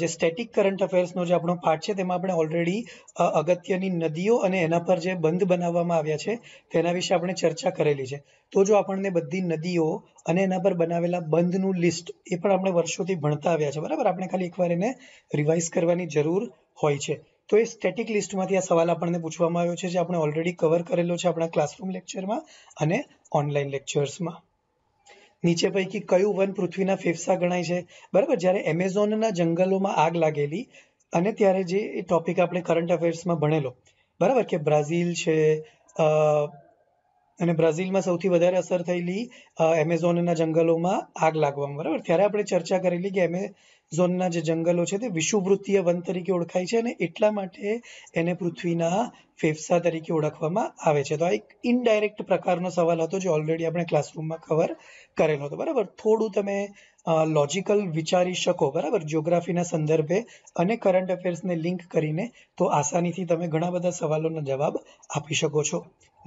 જે સ્ટેટિક કરંટ અફેર્સનો જે આપણો પાઠ છે તેમાં આપણે ઓલરેડી અગત્યની નદીઓ અને એના પર જે બંધ બનાવવામાં આવ્યા છે તેના વિશે આપણે ચર્ચા કરેલી છે તો જો આપણને બધી નદીઓ અને એના પર બનાવેલા બંધનું લિસ્ટ એ પણ આપણે વર્ષોથી ભણતા આવ્યા છે બરાબર આપણે ખાલી એકવાર એને રિવાઇઝ કરવાની જરૂર હોય છે તો એ સ્ટેટિક લિસ્ટમાંથી આ સવાલ આપણને પૂછવામાં આવ્યો છે જે આપણે ઓલરેડી કવર કરેલો છે આપણા ક્લાસરૂમ લેક્ચરમાં અને ઓનલાઈન લેક્ચર્સમાં નીચે પૈકી કયું વન પૃથ્વીના ફેફસા ગણાય છે બરાબર જ્યારે એમેઝોનના જંગલોમાં આગ લાગેલી અને ત્યારે જે ટોપિક આપણે કરંટ અફેર્સમાં ભણેલો બરાબર કે બ્રાઝિલ છે અને બ્રાઝિલમાં સૌથી વધારે અસર થયેલી એમેઝોનના જંગલોમાં આગ લાગવામાં બરાબર ત્યારે આપણે ચર્ચા કરેલી કે એમે ઝોનના જે જંગલો છે તે વિષુવવૃત્તીય વન તરીકે ઓળખાય છે અને એટલા માટે એને પૃથ્વીના ફેફસા તરીકે ઓળખવામાં આવે છે તો આ એક ઇનડાયરેક્ટ પ્રકારનો સવાલ હતો જે ઓલરેડી આપણે ક્લાસરૂમમાં કવર કરેલો હતો બરાબર થોડું તમે લોજિકલ વિચારી શકો બરાબર જિયોગ્રાફીના સંદર્ભે અને કરંટ અફેર્સને લિંક કરીને તો આસાનીથી તમે ઘણા બધા સવાલોના જવાબ આપી શકો છો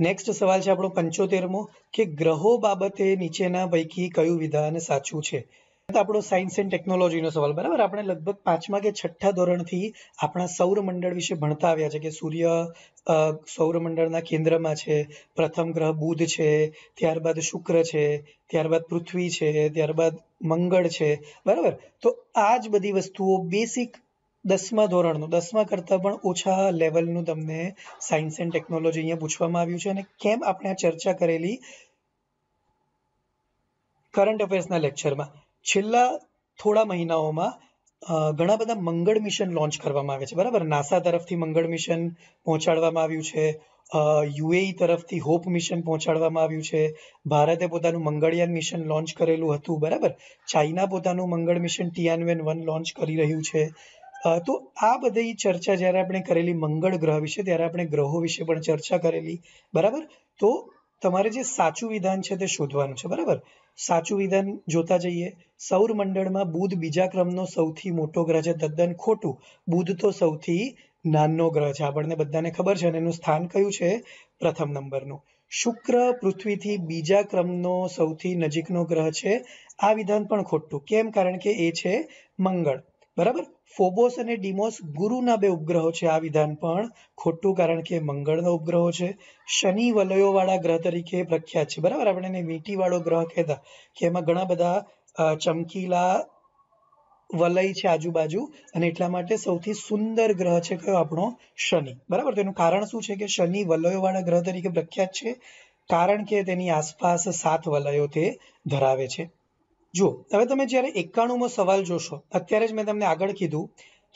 નેક્સ્ટ સવાલ છે આપણો પંચોતેરમો કે ગ્રહો બાબતે નીચેના પૈકી કયું વિધાન સાચું છે આપણો સાયન્સ એન્ડ ટેકનોલોજીનો સવાલ બરાબર આપણે લગભગ પાંચમા કે છઠ્ઠા ધોરણથી આપણા સૌરમંડળ વિશે ભણતા આવ્યા છે કે સૂર્ય સૌરમંડળના કેન્દ્રમાં છે પ્રથમ ગ્રહ બુધ છે ત્યારબાદ શુક્ર છે ત્યારબાદ પૃથ્વી છે ત્યારબાદ મંગળ છે બરાબર તો આ જ બધી વસ્તુઓ બેસિક દસમા ધોરણનું દસમા કરતાં પણ ઓછા લેવલનું તમને સાયન્સ એન્ડ ટેકનોલોજી અહીંયા પૂછવામાં આવ્યું છે અને કેમ આપણે આ ચર્ચા કરેલી કરંટ અફેર્સના લેક્ચરમાં છેલ્લા થોડા મહિનાઓમાં ઘણા બધા મંગળ મિશન લોન્ચ કરવામાં આવે છે બરાબર નાસા તરફથી મંગળ મિશન પહોંચાડવામાં આવ્યું છે યુએઈ તરફથી હોપ મિશન પહોંચાડવામાં આવ્યું છે ભારતે પોતાનું મંગળયાન મિશન લોન્ચ કરેલું હતું બરાબર ચાઇના પોતાનું મંગળ મિશન ટિયાનવેન વન લોન્ચ કરી રહ્યું છે તો આ બધી ચર્ચા જ્યારે આપણે કરેલી મંગળ ગ્રહ વિશે ત્યારે આપણે ગ્રહો વિશે પણ ચર્ચા કરેલી બરાબર તો તમારે જે સાચું વિધાન છે તે શોધવાનું છે બરાબર સાચું વિધાન જોતા જઈએ સૌર મંડળમાં બુધ બીજા ક્રમનો સૌથી મોટો ગ્રહ છે તદ્દન ખોટું બુધ તો સૌથી નાનો ગ્રહ છે આપણને બધાને ખબર છે અને એનું સ્થાન કયું છે પ્રથમ નંબરનું શુક્ર પૃથ્વીથી બીજા ક્રમનો સૌથી નજીકનો ગ્રહ છે આ વિધાન પણ ખોટું કેમ કારણ કે એ છે મંગળ બરાબર ફોબોસ અને ડિમોસ ગુરુના બે ઉપગ્રહો છે આ વિધાન પણ ખોટું કારણ કે મંગળનો ઉપગ્રહો છે શનિ વલયોવાળા ગ્રહ તરીકે પ્રખ્યાત છે બરાબર આપણે એને મીટીવાળો ગ્રહ કહેતા કે એમાં ઘણા બધા ચમકીલા વલય છે આજુબાજુ અને એટલા માટે સૌથી સુંદર ગ્રહ છે કયો આપણો શનિ બરાબર તેનું કારણ શું છે કે શનિ વલયોવાળા ગ્રહ તરીકે પ્રખ્યાત છે કારણ કે તેની આસપાસ સાત વલયો તે ધરાવે છે જો હવે તમે જ્યારે એકાણુંમાં સવાલ જોશો અત્યારે જ મેં તમને આગળ કીધું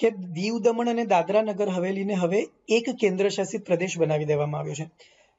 કે દીવ દમણ અને દાદરા નગર હવેલીને હવે એક કેન્દ્ર શાસિત પ્રદેશ બનાવી દેવામાં આવ્યો છે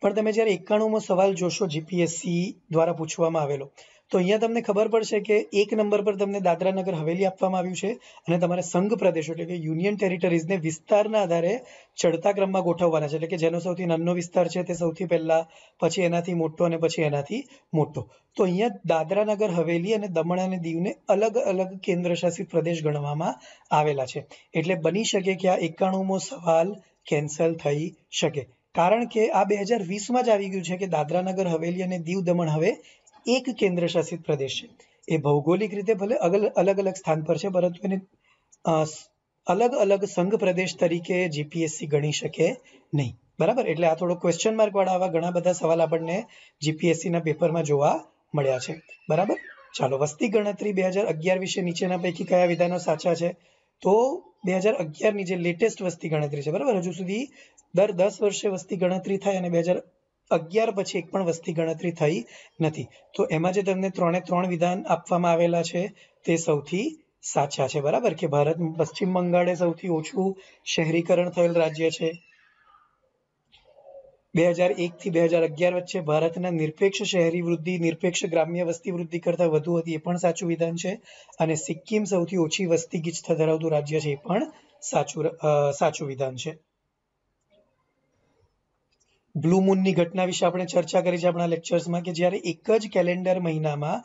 પણ તમે જ્યારે એકાણુંમાં સવાલ જોશો જીપીએસસી દ્વારા પૂછવામાં આવેલો તો અહીંયા તમને ખબર પડશે કે એક નંબર પર તમને દાદરા હવેલી આપવામાં આવ્યું છે અને તમારે સંઘ પ્રદેશો એટલે કે યુનિયન ટેરિટરીઝને વિસ્તારના આધારે ચડતા ક્રમમાં ગોઠવવાના છે એટલે કે જેનો સૌથી નાનો વિસ્તાર છે તે સૌથી પહેલા પછી એનાથી મોટો અને પછી એનાથી મોટો તો અહીંયા દાદરા હવેલી અને દમણ અને દીવને અલગ અલગ કેન્દ્રશાસિત પ્રદેશ ગણવામાં આવેલા છે એટલે બની શકે કે આ એકાણુંમો સવાલ કેન્સલ થઈ શકે કારણ કે આ બે હજાર વીસમાં જ આવી ગયું છે કે દાદરા નગર હવેલી અને દીવ દમણ હવે એક કેન્દ્રશાસિત પ્રદેશ છે એ ભૌગોલિક રીતે ભલે અલગ અલગ સ્થાન પર છે પરંતુ એને અલગ અલગ સંઘ પ્રદેશ તરીકે જીપીએસસી ગણી શકે નહીં બરાબર એટલે આ થોડો ક્વેશ્ચન માર્ક વાળા આવા ઘણા બધા સવાલ આપણને જીપીએસસીના પેપરમાં જોવા મળ્યા છે બરાબર ચાલો વસ્તી ગણતરી બે હજાર અગિયાર વિશે નીચેના પૈકી કયા વિધાનો સાચા છે તો બે હજાર અગિયારની જે લેટેસ્ટ વસ્તી ગણતરી છે બરાબર હજુ સુધી દર દસ વર્ષે વસ્તી ગણતરી થાય અને બે હજાર અગિયાર પછી એક પણ વસ્તી ગણતરી થઈ નથી તો એમાં જે તમને ત્રણે ત્રણ વિધાન આપવામાં આવેલા છે તે સૌથી સાચા છે બરાબર કે ભારત પશ્ચિમ બંગાળે સૌથી ઓછું શહેરીકરણ થયેલ રાજ્ય છે બે હજાર એક થી બે હજાર અગિયાર વચ્ચે ભારતના નિરપેક્ષ શહેરી વૃદ્ધિ નિરપેક્ષ ગ્રામ્ય વસ્તી વૃદ્ધિ કરતા વધુ હતી એ પણ સાચું વિધાન છે અને સિક્કિમ સૌથી ઓછી વસ્તી ગીચતા ધરાવતું રાજ્ય છે એ પણ સાચું સાચું વિધાન છે બ્લુ મૂનની ઘટના વિશે આપણે ચર્ચા કરી છે આપણા લેક્ચર્સમાં કે જ્યારે એક જ કેલેન્ડર મહિનામાં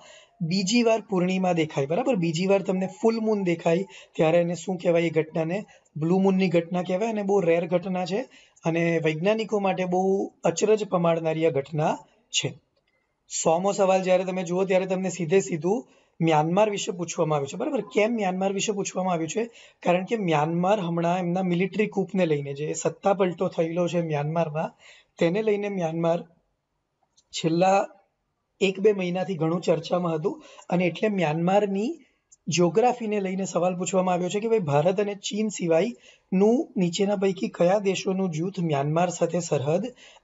બીજી વાર પૂર્ણિમા દેખાય બરાબર બીજી વાર તમને ફૂલ મૂન દેખાય ત્યારે એને શું કહેવાય એ ઘટનાને બ્લુ મૂનની ઘટના કહેવાય અને બહુ રેર ઘટના છે અને વૈજ્ઞાનિકો માટે બહુ અચરજ પમાડનારી આ ઘટના છે સોમો સવાલ જ્યારે તમે જુઓ ત્યારે તમને સીધે સીધું મ્યાનમાર વિશે પૂછવામાં આવ્યું છે બરાબર કેમ મ્યાનમાર વિશે પૂછવામાં આવ્યું છે કારણ કે મ્યાનમાર હમણાં એમના મિલિટરી કૂપને લઈને જે સત્તા પલટો થયેલો છે મ્યાનમારમાં તેને લઈને મ્યાનમાર છેલ્લા એક બે મહિનાથી ઘણું ચર્ચામાં હતું અને એટલે મ્યાનમારની જ્યોગ્રાફીને લઈને સવાલ પૂછવામાં આવ્યો છે કે ભાઈ ભારત અને ચીન સિવાયનું નીચેના પૈકી કયા દેશોનું જૂથ મ્યાનમાર સાથે સરહદ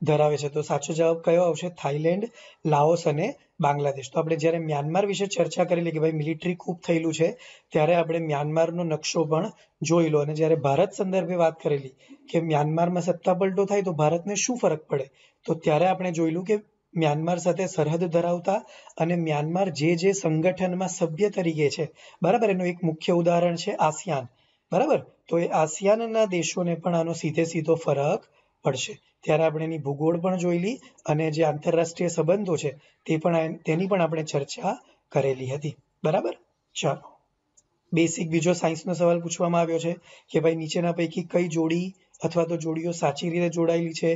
ધરાવે છે તો સાચો જવાબ કયો આવશે થાઇલેન્ડ લાઓસ અને બાંગ્લાદેશ તો આપણે જ્યારે મ્યાનમાર વિશે ચર્ચા કરેલી કે ભાઈ મિલિટરી ખૂબ થયેલું છે ત્યારે આપણે મ્યાનમારનો નકશો પણ જોઈ લો અને જ્યારે ભારત સંદર્ભે વાત કરેલી કે મ્યાનમારમાં સત્તા પલટો થાય તો ભારતને શું ફરક પડે તો ત્યારે આપણે જોયેલું કે મ્યાનમાર સાથે સરહદ ધરાવતા અને મ્યાનમાર જે જે સંગઠનમાં સભ્ય તરીકે છે બરાબર એનું એક મુખ્ય ઉદાહરણ છે આસિયાન બરાબર તો એ આસિયાનના દેશોને પણ આનો સીધે સીધો ફરક પડશે ત્યારે આપણે એની ભૂગોળ પણ જોયેલી અને જે આંતરરાષ્ટ્રીય સંબંધો છે તે પણ તેની પણ આપણે ચર્ચા કરેલી હતી બરાબર ચાલો બેસિક બીજો સાયન્સનો સવાલ પૂછવામાં આવ્યો છે કે ભાઈ નીચેના પૈકી કઈ જોડી અથવા તો જોડીઓ સાચી રીતે જોડાયેલી છે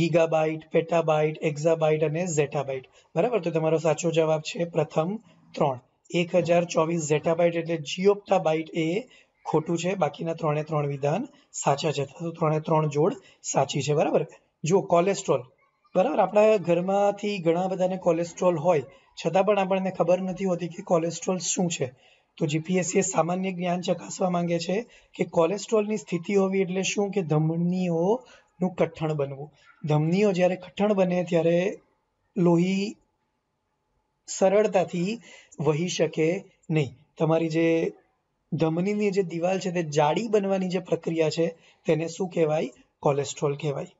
ગીગાબાઇટ પેટાબાઇટ એક્ઝાબાઇટ અને ઝેટાબાઇટ બરાબર તો તમારો સાચો જવાબ છે પ્રથમ ત્રણ એક હજાર ચોવીસ ઝેટાબાઇટ એટલે જીઓપ્ટાબાઇટ એ ખોટું છે બાકીના ત્રણે ત્રણ વિધાન સાચા છે ત્રણે ત્રણ જોડ સાચી છે બરાબર જો કોલેસ્ટ્રોલ બરાબર આપણા ઘરમાંથી ઘણા બધાને કોલેસ્ટ્રોલ હોય છતાં પણ આપણને ખબર નથી હોતી કે કોલેસ્ટ્રોલ શું છે તો જીપીએસસી સામાન્ય જ્ઞાન ચકાસવા માંગે છે કે કોલેસ્ટ્રોલની સ્થિતિ હોવી એટલે શું કે ધમનીઓનું કઠણ બનવું ધમનીઓ જ્યારે કઠણ બને ત્યારે લોહી સરળતાથી વહી શકે નહીં તમારી જે ધમનીની જે દિવાલ છે તે જાડી બનવાની જે પ્રક્રિયા છે તેને શું કહેવાય કોલેસ્ટ્રોલ કહેવાય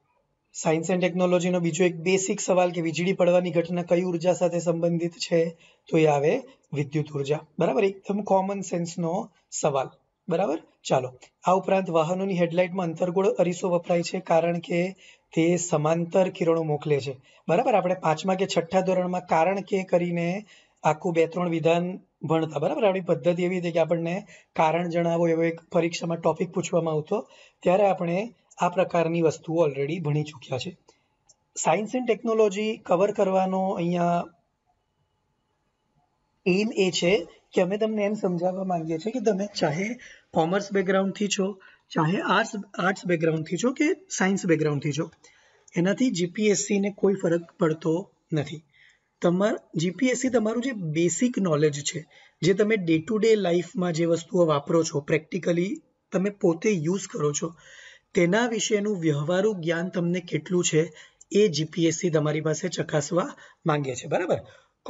સાયન્સ એન્ડ ટેકનોલોજીનો બીજો એક બેસિક સવાલ કે વીજળી પડવાની ઘટના કઈ ઉર્જા સાથે સંબંધિત છે તો એ આવે વિદ્યુત ઉર્જા બરાબર એકદમ કોમન સેન્સનો સવાલ બરાબર ચાલો આ ઉપરાંત વાહનોની હેડલાઇટમાં અંતર્ગોળ અરીસો વપરાય છે કારણ કે તે સમાંતર કિરણો મોકલે છે બરાબર આપણે પાંચમા કે છઠ્ઠા ધોરણમાં કારણ કે કરીને આખું બે ત્રણ વિધાન ભણતા બરાબર આપણી પદ્ધતિ એવી હતી કે આપણને કારણ જણાવો એવો એક પરીક્ષામાં ટોપિક પૂછવામાં આવતો ત્યારે આપણે આ પ્રકારની વસ્તુઓ ઓલરેડી ભણી ચૂક્યા છે સાયન્સ એન્ડ ટેકનોલોજી કવર કરવાનો અહીંયા એમ એ છે કે અમે તમને એમ સમજાવવા માંગીએ છીએ કે તમે ચાહે કોમર્સ બેકગ્રાઉન્ડથી છો ચાહે આર્ટ્સ આર્ટ્સ બેકગ્રાઉન્ડથી છો કે સાયન્સ બેકગ્રાઉન્ડથી છો એનાથી જીપીએસસીને કોઈ ફરક પડતો નથી તમાર જીપીએસસી તમારું જે બેસિક નોલેજ છે જે તમે ડે ટુ ડે લાઈફમાં જે વસ્તુઓ વાપરો છો પ્રેક્ટિકલી તમે પોતે યુઝ કરો છો તેના વિશેનું વ્યવહારુ જ્ઞાન તમને કેટલું છે એ જીપીએસસી તમારી પાસે ચકાસવા માંગે છે બરાબર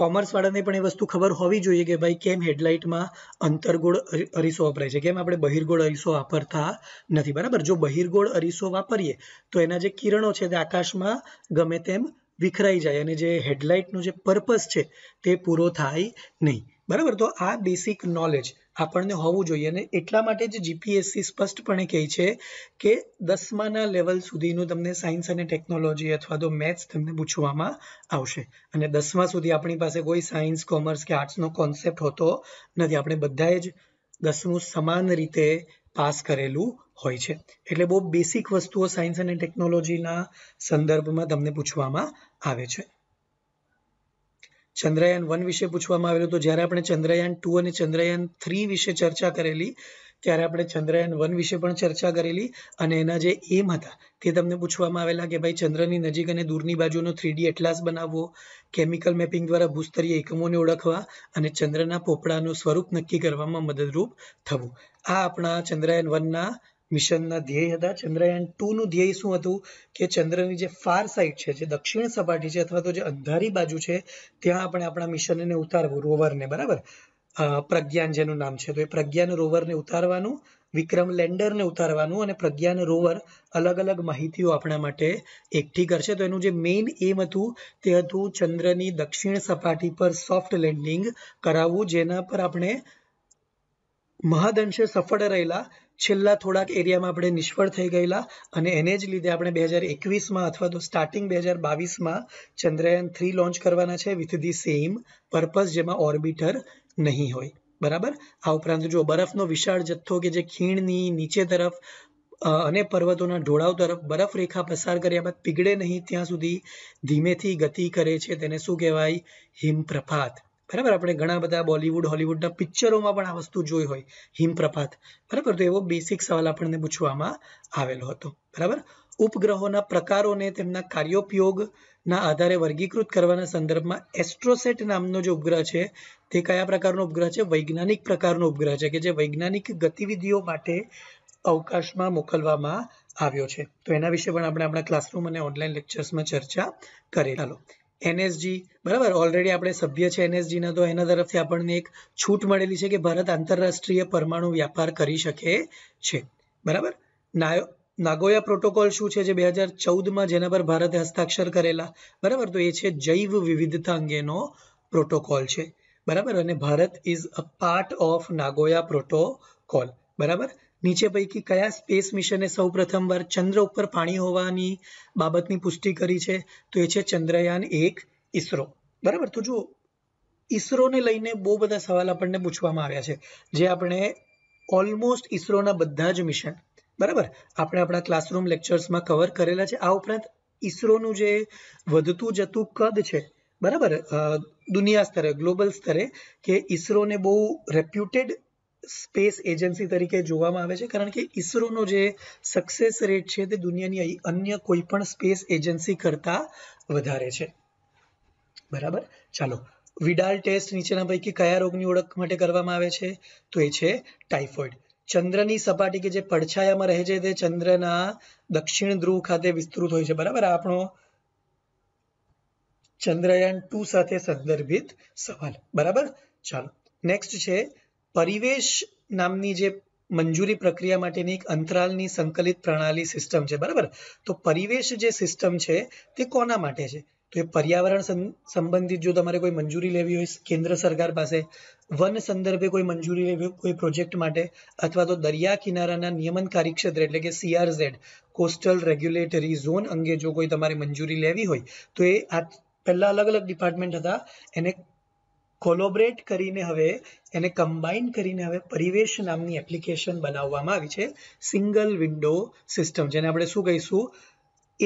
કોમર્સવાળાને પણ એ વસ્તુ ખબર હોવી જોઈએ કે ભાઈ કેમ હેડલાઇટમાં અંતરગોળ અરીસો વપરાય છે કેમ આપણે બહિર્ગોળ અરીસો વાપરતા નથી બરાબર જો બહિર્ગોળ અરીસો વાપરીએ તો એના જે કિરણો છે તે આકાશમાં ગમે તેમ વિખરાઈ જાય અને જે હેડલાઇટનો જે પર્પસ છે તે પૂરો થાય નહીં બરાબર તો આ બેસિક નોલેજ આપણને હોવું જોઈએ અને એટલા માટે જ જીપીએસસી સ્પષ્ટપણે કહે છે કે દસમાના લેવલ સુધીનું તમને સાયન્સ અને ટેકનોલોજી અથવા તો મેથ્સ તમને પૂછવામાં આવશે અને દસમા સુધી આપણી પાસે કોઈ સાયન્સ કોમર્સ કે આર્ટ્સનો કોન્સેપ્ટ હોતો નથી આપણે બધાએ જ દસમું સમાન રીતે પાસ કરેલું હોય છે એટલે બહુ બેસિક વસ્તુઓ સાયન્સ અને ટેકનોલોજીના સંદર્ભમાં તમને પૂછવામાં આવે છે ચંદ્રયાન વન વિશે પૂછવામાં આવેલું તો જ્યારે આપણે ચંદ્રયાન ટુ અને ચંદ્રયાન થ્રી વિશે ચર્ચા કરેલી ત્યારે આપણે ચંદ્રયાન વન વિશે પણ ચર્ચા કરેલી અને એના જે એમ હતા તે તમને પૂછવામાં આવેલા કે ભાઈ ચંદ્રની નજીક અને દૂરની બાજુનો થ્રીડી એટલાસ બનાવવો કેમિકલ મેપિંગ દ્વારા ભૂસ્તરીય એકમોને ઓળખવા અને ચંદ્રના પોપડાનું સ્વરૂપ નક્કી કરવામાં મદદરૂપ થવું આ આપણા ચંદ્રયાન વનના મિશનના ધ્યેય હતા ચંદ્રયાન ટુનું ધ્યેય શું હતું કે ચંદ્રની જે ફાર સાઇડ છે જે દક્ષિણ સપાટી છે અથવા તો જે અંધારી બાજુ છે ત્યાં આપણે આપણા મિશનને ઉતારવું રોવરને બરાબર પ્રજ્ઞાન જેનું નામ છે તો એ પ્રજ્ઞાન રોવરને ઉતારવાનું વિક્રમ લેન્ડરને ઉતારવાનું અને પ્રજ્ઞાન રોવર અલગ અલગ માહિતીઓ આપણા માટે એકઠી કરશે તો એનું જે મેઇન એમ હતું તે હતું ચંદ્રની દક્ષિણ સપાટી પર સોફ્ટ લેન્ડિંગ કરાવવું જેના પર આપણે મહદઅંશે સફળ રહેલા છેલ્લા થોડાક એરિયામાં આપણે નિષ્ફળ થઈ ગયેલા અને એને જ લીધે આપણે બે હજાર એકવીસમાં અથવા તો સ્ટાર્ટિંગ બે હજાર બાવીસમાં ચંદ્રયાન થ્રી લોન્ચ કરવાના છે વિથ ધી સેમ પર્પઝ જેમાં ઓર્બિટર નહીં હોય બરાબર આ ઉપરાંત જો બરફનો વિશાળ જથ્થો કે જે ખીણની નીચે તરફ અને પર્વતોના ઢોળાવ તરફ બરફ રેખા પસાર કર્યા બાદ પીગળે નહીં ત્યાં સુધી ધીમેથી ગતિ કરે છે તેને શું કહેવાય હિમપ્રપાત બરાબર આપણે ઘણા બધા બોલિવૂડ હોલિવૂડના પિક્ચરોમાં પણ આ વસ્તુ જોઈ હોય હિમપ્રપાત બરાબર તો એવો બેસિક સવાલ આપણને પૂછવામાં આવેલો હતો બરાબર ઉપગ્રહોના પ્રકારોને તેમના કાર્યોપયોગના આધારે વર્ગીકૃત કરવાના સંદર્ભમાં એસ્ટ્રોસેટ નામનો જે ઉપગ્રહ છે તે કયા પ્રકારનો ઉપગ્રહ છે વૈજ્ઞાનિક પ્રકારનો ઉપગ્રહ છે કે જે વૈજ્ઞાનિક ગતિવિધિઓ માટે અવકાશમાં મોકલવામાં આવ્યો છે તો એના વિશે પણ આપણે આપણા ક્લાસરૂમ અને ઓનલાઈન લેક્ચર્સમાં ચર્ચા કરી ચાલો એનએસજી બરાબર ઓલરેડી આપણે સભ્ય છે એનએસજીના તો એના તરફથી આપણને એક છૂટ મળેલી છે કે ભારત આંતરરાષ્ટ્રીય પરમાણુ વ્યાપાર કરી શકે છે બરાબર નાગોયા પ્રોટોકોલ શું છે જે બે હજાર ચૌદમાં જેના પર ભારતે હસ્તાક્ષર કરેલા બરાબર તો એ છે જૈવ વિવિધતા અંગેનો પ્રોટોકોલ છે બરાબર અને Bharat is a part of Nagoya protocol બરાબર નીચે પૈકી કયા સ્પેસ મિશને સૌ પ્રથમવાર ચંદ્ર ઉપર પાણી હોવાની બાબતની પુષ્ટિ કરી છે તો એ છે ચંદ્રયાન એક ઈસરો બરાબર તો જો ઈસરોને લઈને બહુ બધા સવાલ આપણને પૂછવામાં આવ્યા છે જે આપણે ઓલમોસ્ટ ઈસરોના બધા જ મિશન બરાબર આપણે આપણા ક્લાસરૂમ લેક્ચર્સમાં કવર કરેલા છે આ ઉપરાંત ઈસરોનું જે વધતું જતું કદ છે બરાબર દુનિયા સ્તરે ગ્લોબલ સ્તરે કે ઈસરોને બહુ રેપ્યુટેડ સ્પેસ એજન્સી તરીકે જોવામાં આવે છે કારણ કે ઇસરોનો જે સક્સેસ રેટ છે તે દુનિયાની અન્ય કોઈ પણ સ્પેસ એજન્સી કરતાં વધારે છે બરાબર ચાલો વિડાલ ટેસ્ટ નીચેના પૈકી કયા રોગની ઓળખ માટે કરવામાં આવે છે તો એ છે ટાઇફોઇડ ચંદ્રની સપાટી કે જે પડછાયામાં રહે છે તે ચંદ્રના દક્ષિણ ધ્રુવ ખાતે વિસ્તૃત હોય છે બરાબર આપણો ચંદ્રયાન ટુ સાથે સંદર્ભિત સવાલ બરાબર ચાલો નેક્સ્ટ છે પરિવેશ નામની જે મંજૂરી પ્રક્રિયા માટેની એક અંતરાલની સંકલિત પ્રણાલી સિસ્ટમ છે બરાબર તો પરિવેશ જે સિસ્ટમ છે તે કોના માટે છે તો એ પર્યાવરણ સંબંધિત જો તમારે કોઈ મંજૂરી લેવી હોય કેન્દ્ર સરકાર પાસે વન સંદર્ભે કોઈ મંજૂરી લેવી હોય કોઈ પ્રોજેક્ટ માટે અથવા તો દરિયા કિનારાના નિયમન કાર્યક્ષેત્ર એટલે કે સીઆરઝેડ કોસ્ટલ રેગ્યુલેટરી ઝોન અંગે જો કોઈ તમારે મંજૂરી લેવી હોય તો એ આ પહેલાં અલગ અલગ ડિપાર્ટમેન્ટ હતા એને કોલોબરેટ કરીને હવે એને કમ્બાઈન કરીને હવે પરિવેશ નામની એપ્લિકેશન બનાવવામાં આવી છે સિંગલ વિન્ડો સિસ્ટમ જેને આપણે શું કહીશું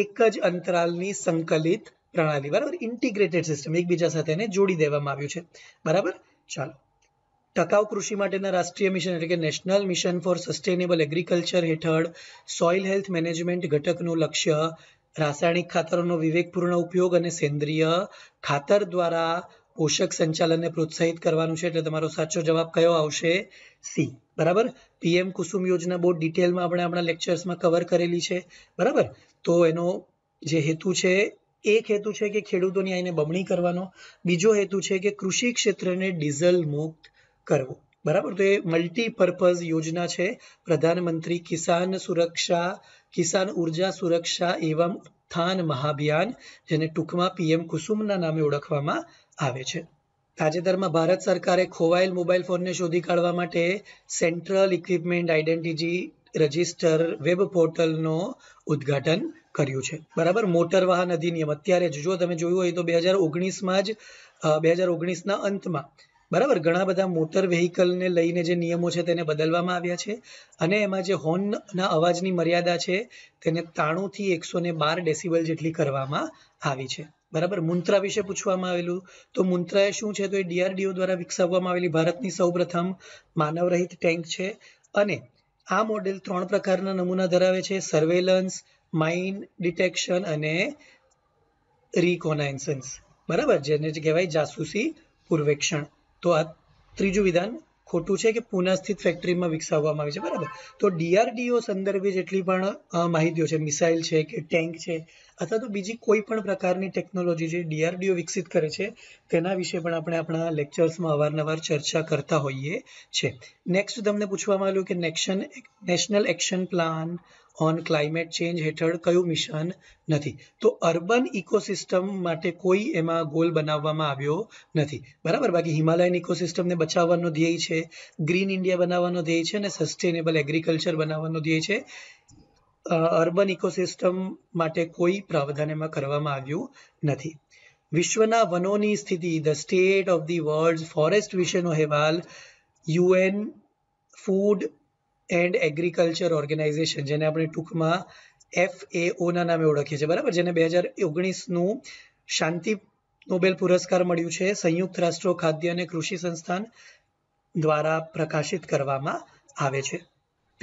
એક જ અંતરાલની સંકલિત પ્રણાલી બરાબર ઇન્ટિગ્રેટેડ સિસ્ટમ એકબીજા સાથે એને જોડી દેવામાં આવ્યું છે બરાબર ચાલો ટકાઉ કૃષિ માટેના રાષ્ટ્રીય મિશન એટલે કે national mission for sustainable agriculture હેઠળ સોઇલ હેલ્થ મેનેજમેન્ટ ઘટકનું લક્ષ્ય રાસાયણિક ખાતરોનો વિવેકપૂર્ણ ઉપયોગ અને સેન્દ્રિય ખાતર દ્વારા પોષક સંચાલનને પ્રોત્સાહિત કરવાનું છે એટલે તમારો સાચો જવાબ કયો આવશે સી બરાબર પીએમ કુસુમ યોજના બહુ ડિટેલમાં આપણે આપણા લેક્ચર્સમાં કવર કરેલી છે બરાબર તો એનો જે હેતુ છે એક હેતુ છે કે ખેડૂતોની આઈને બમણી કરવાનો બીજો હેતુ છે કે કૃષિ ક્ષેત્રને ડીઝલ મુક્ત કરવો બરાબર તો એ મલ્ટીપર્પઝ યોજના છે પ્રધાનમંત્રી કિસાન સુરક્ષા કિસાન ઉર્જા સુરક્ષા એવમ ઉત્થાન મહાભિયાન જેને ટૂંકમાં પીએમ કુસુમના નામે ઓળખવામાં આવે છે તાજેતરમાં ભારત સરકારે ખોવાયેલ મોબાઈલ ફોનને શોધી કાઢવા માટે central equipment identity register web પોર્ટલનો ઉદ્ઘાટન કર્યું છે બરાબર મોટર વાહન અધિનિયમ અત્યારે જો તમે જોયું હોય તો બે હજાર ઓગણીસમાં જ બે હજાર ઓગણીસના અંતમાં બરાબર ઘણા બધા મોટર વ્હીકલને લઈને જે નિયમો છે તેને બદલવામાં આવ્યા છે અને એમાં જે હોર્નના અવાજની મર્યાદા છે તેને તાણુંથી એકસો ને બાર ડેસિબલ જેટલી કરવામાં આવી છે બરાબર મુંત્રા વિશે પૂછવામાં આવેલું તો મુંત્રા એ શું છે તો એ ડીઆરડીઓ દ્વારા વિકસાવવામાં આવેલી ભારતની સૌપ્રથમ માનવરહિત ટેન્ક છે અને આ મોડેલ ત્રણ પ્રકારના નમૂના ધરાવે છે સર્વેલન્સ માઇન ડિટેક્શન અને રિકોનાઇસન્સ બરાબર જેને જે કહેવાય જાસૂસી પૂર્વેક્ષણ તો આ ત્રીજું વિધાન ખોટું છે કે પુના ફેક્ટરીમાં વિકસાવવામાં આવી છે બરાબર તો ડીઆરડીઓ સંદર્ભે જેટલી પણ માહિતીઓ છે મિસાઇલ છે કે ટેન્ક છે અથવા તો બીજી કોઈ પણ પ્રકારની ટેકનોલોજી જે ડીઆરડીઓ વિકસિત કરે છે તેના વિશે પણ આપણે આપણા લેક્ચર્સમાં અવારનવાર ચર્ચા કરતા હોઈએ છે નેક્સ્ટ તમને પૂછવામાં આવ્યું કે નેક્શન national action plan on climate change હેઠળ કયું મિશન નથી તો અર્બન ઇકોસિસ્ટમ માટે કોઈ એમાં ગોલ બનાવવામાં આવ્યો નથી બરાબર બાકી હિમાલયન ઇકોસિસ્ટમને બચાવવાનો ધ્યેય છે ગ્રીન ઇન્ડિયા બનાવવાનો ધ્યેય છે અને સસ્ટેનેબલ એગ્રીકલ્ચર બનાવવાનો ધ્યેય છે અર્બન ઇકોસિસ્ટમ માટે કોઈ પ્રાવધાન એમાં કરવામાં આવ્યું નથી વિશ્વના વનોની સ્થિતિ the state of the world forest વિશેનો અહેવાલ UN food and agriculture organization જેને આપણે ટૂંકમાં એફ એ ઓના નામે ઓળખીએ છીએ બરાબર જેને બે હજાર ઓગણીસનું શાંતિ નોબેલ પુરસ્કાર મળ્યું છે સંયુક્ત રાષ્ટ્રો ખાદ્ય અને કૃષિ સંસ્થાન દ્વારા પ્રકાશિત કરવામાં આવે છે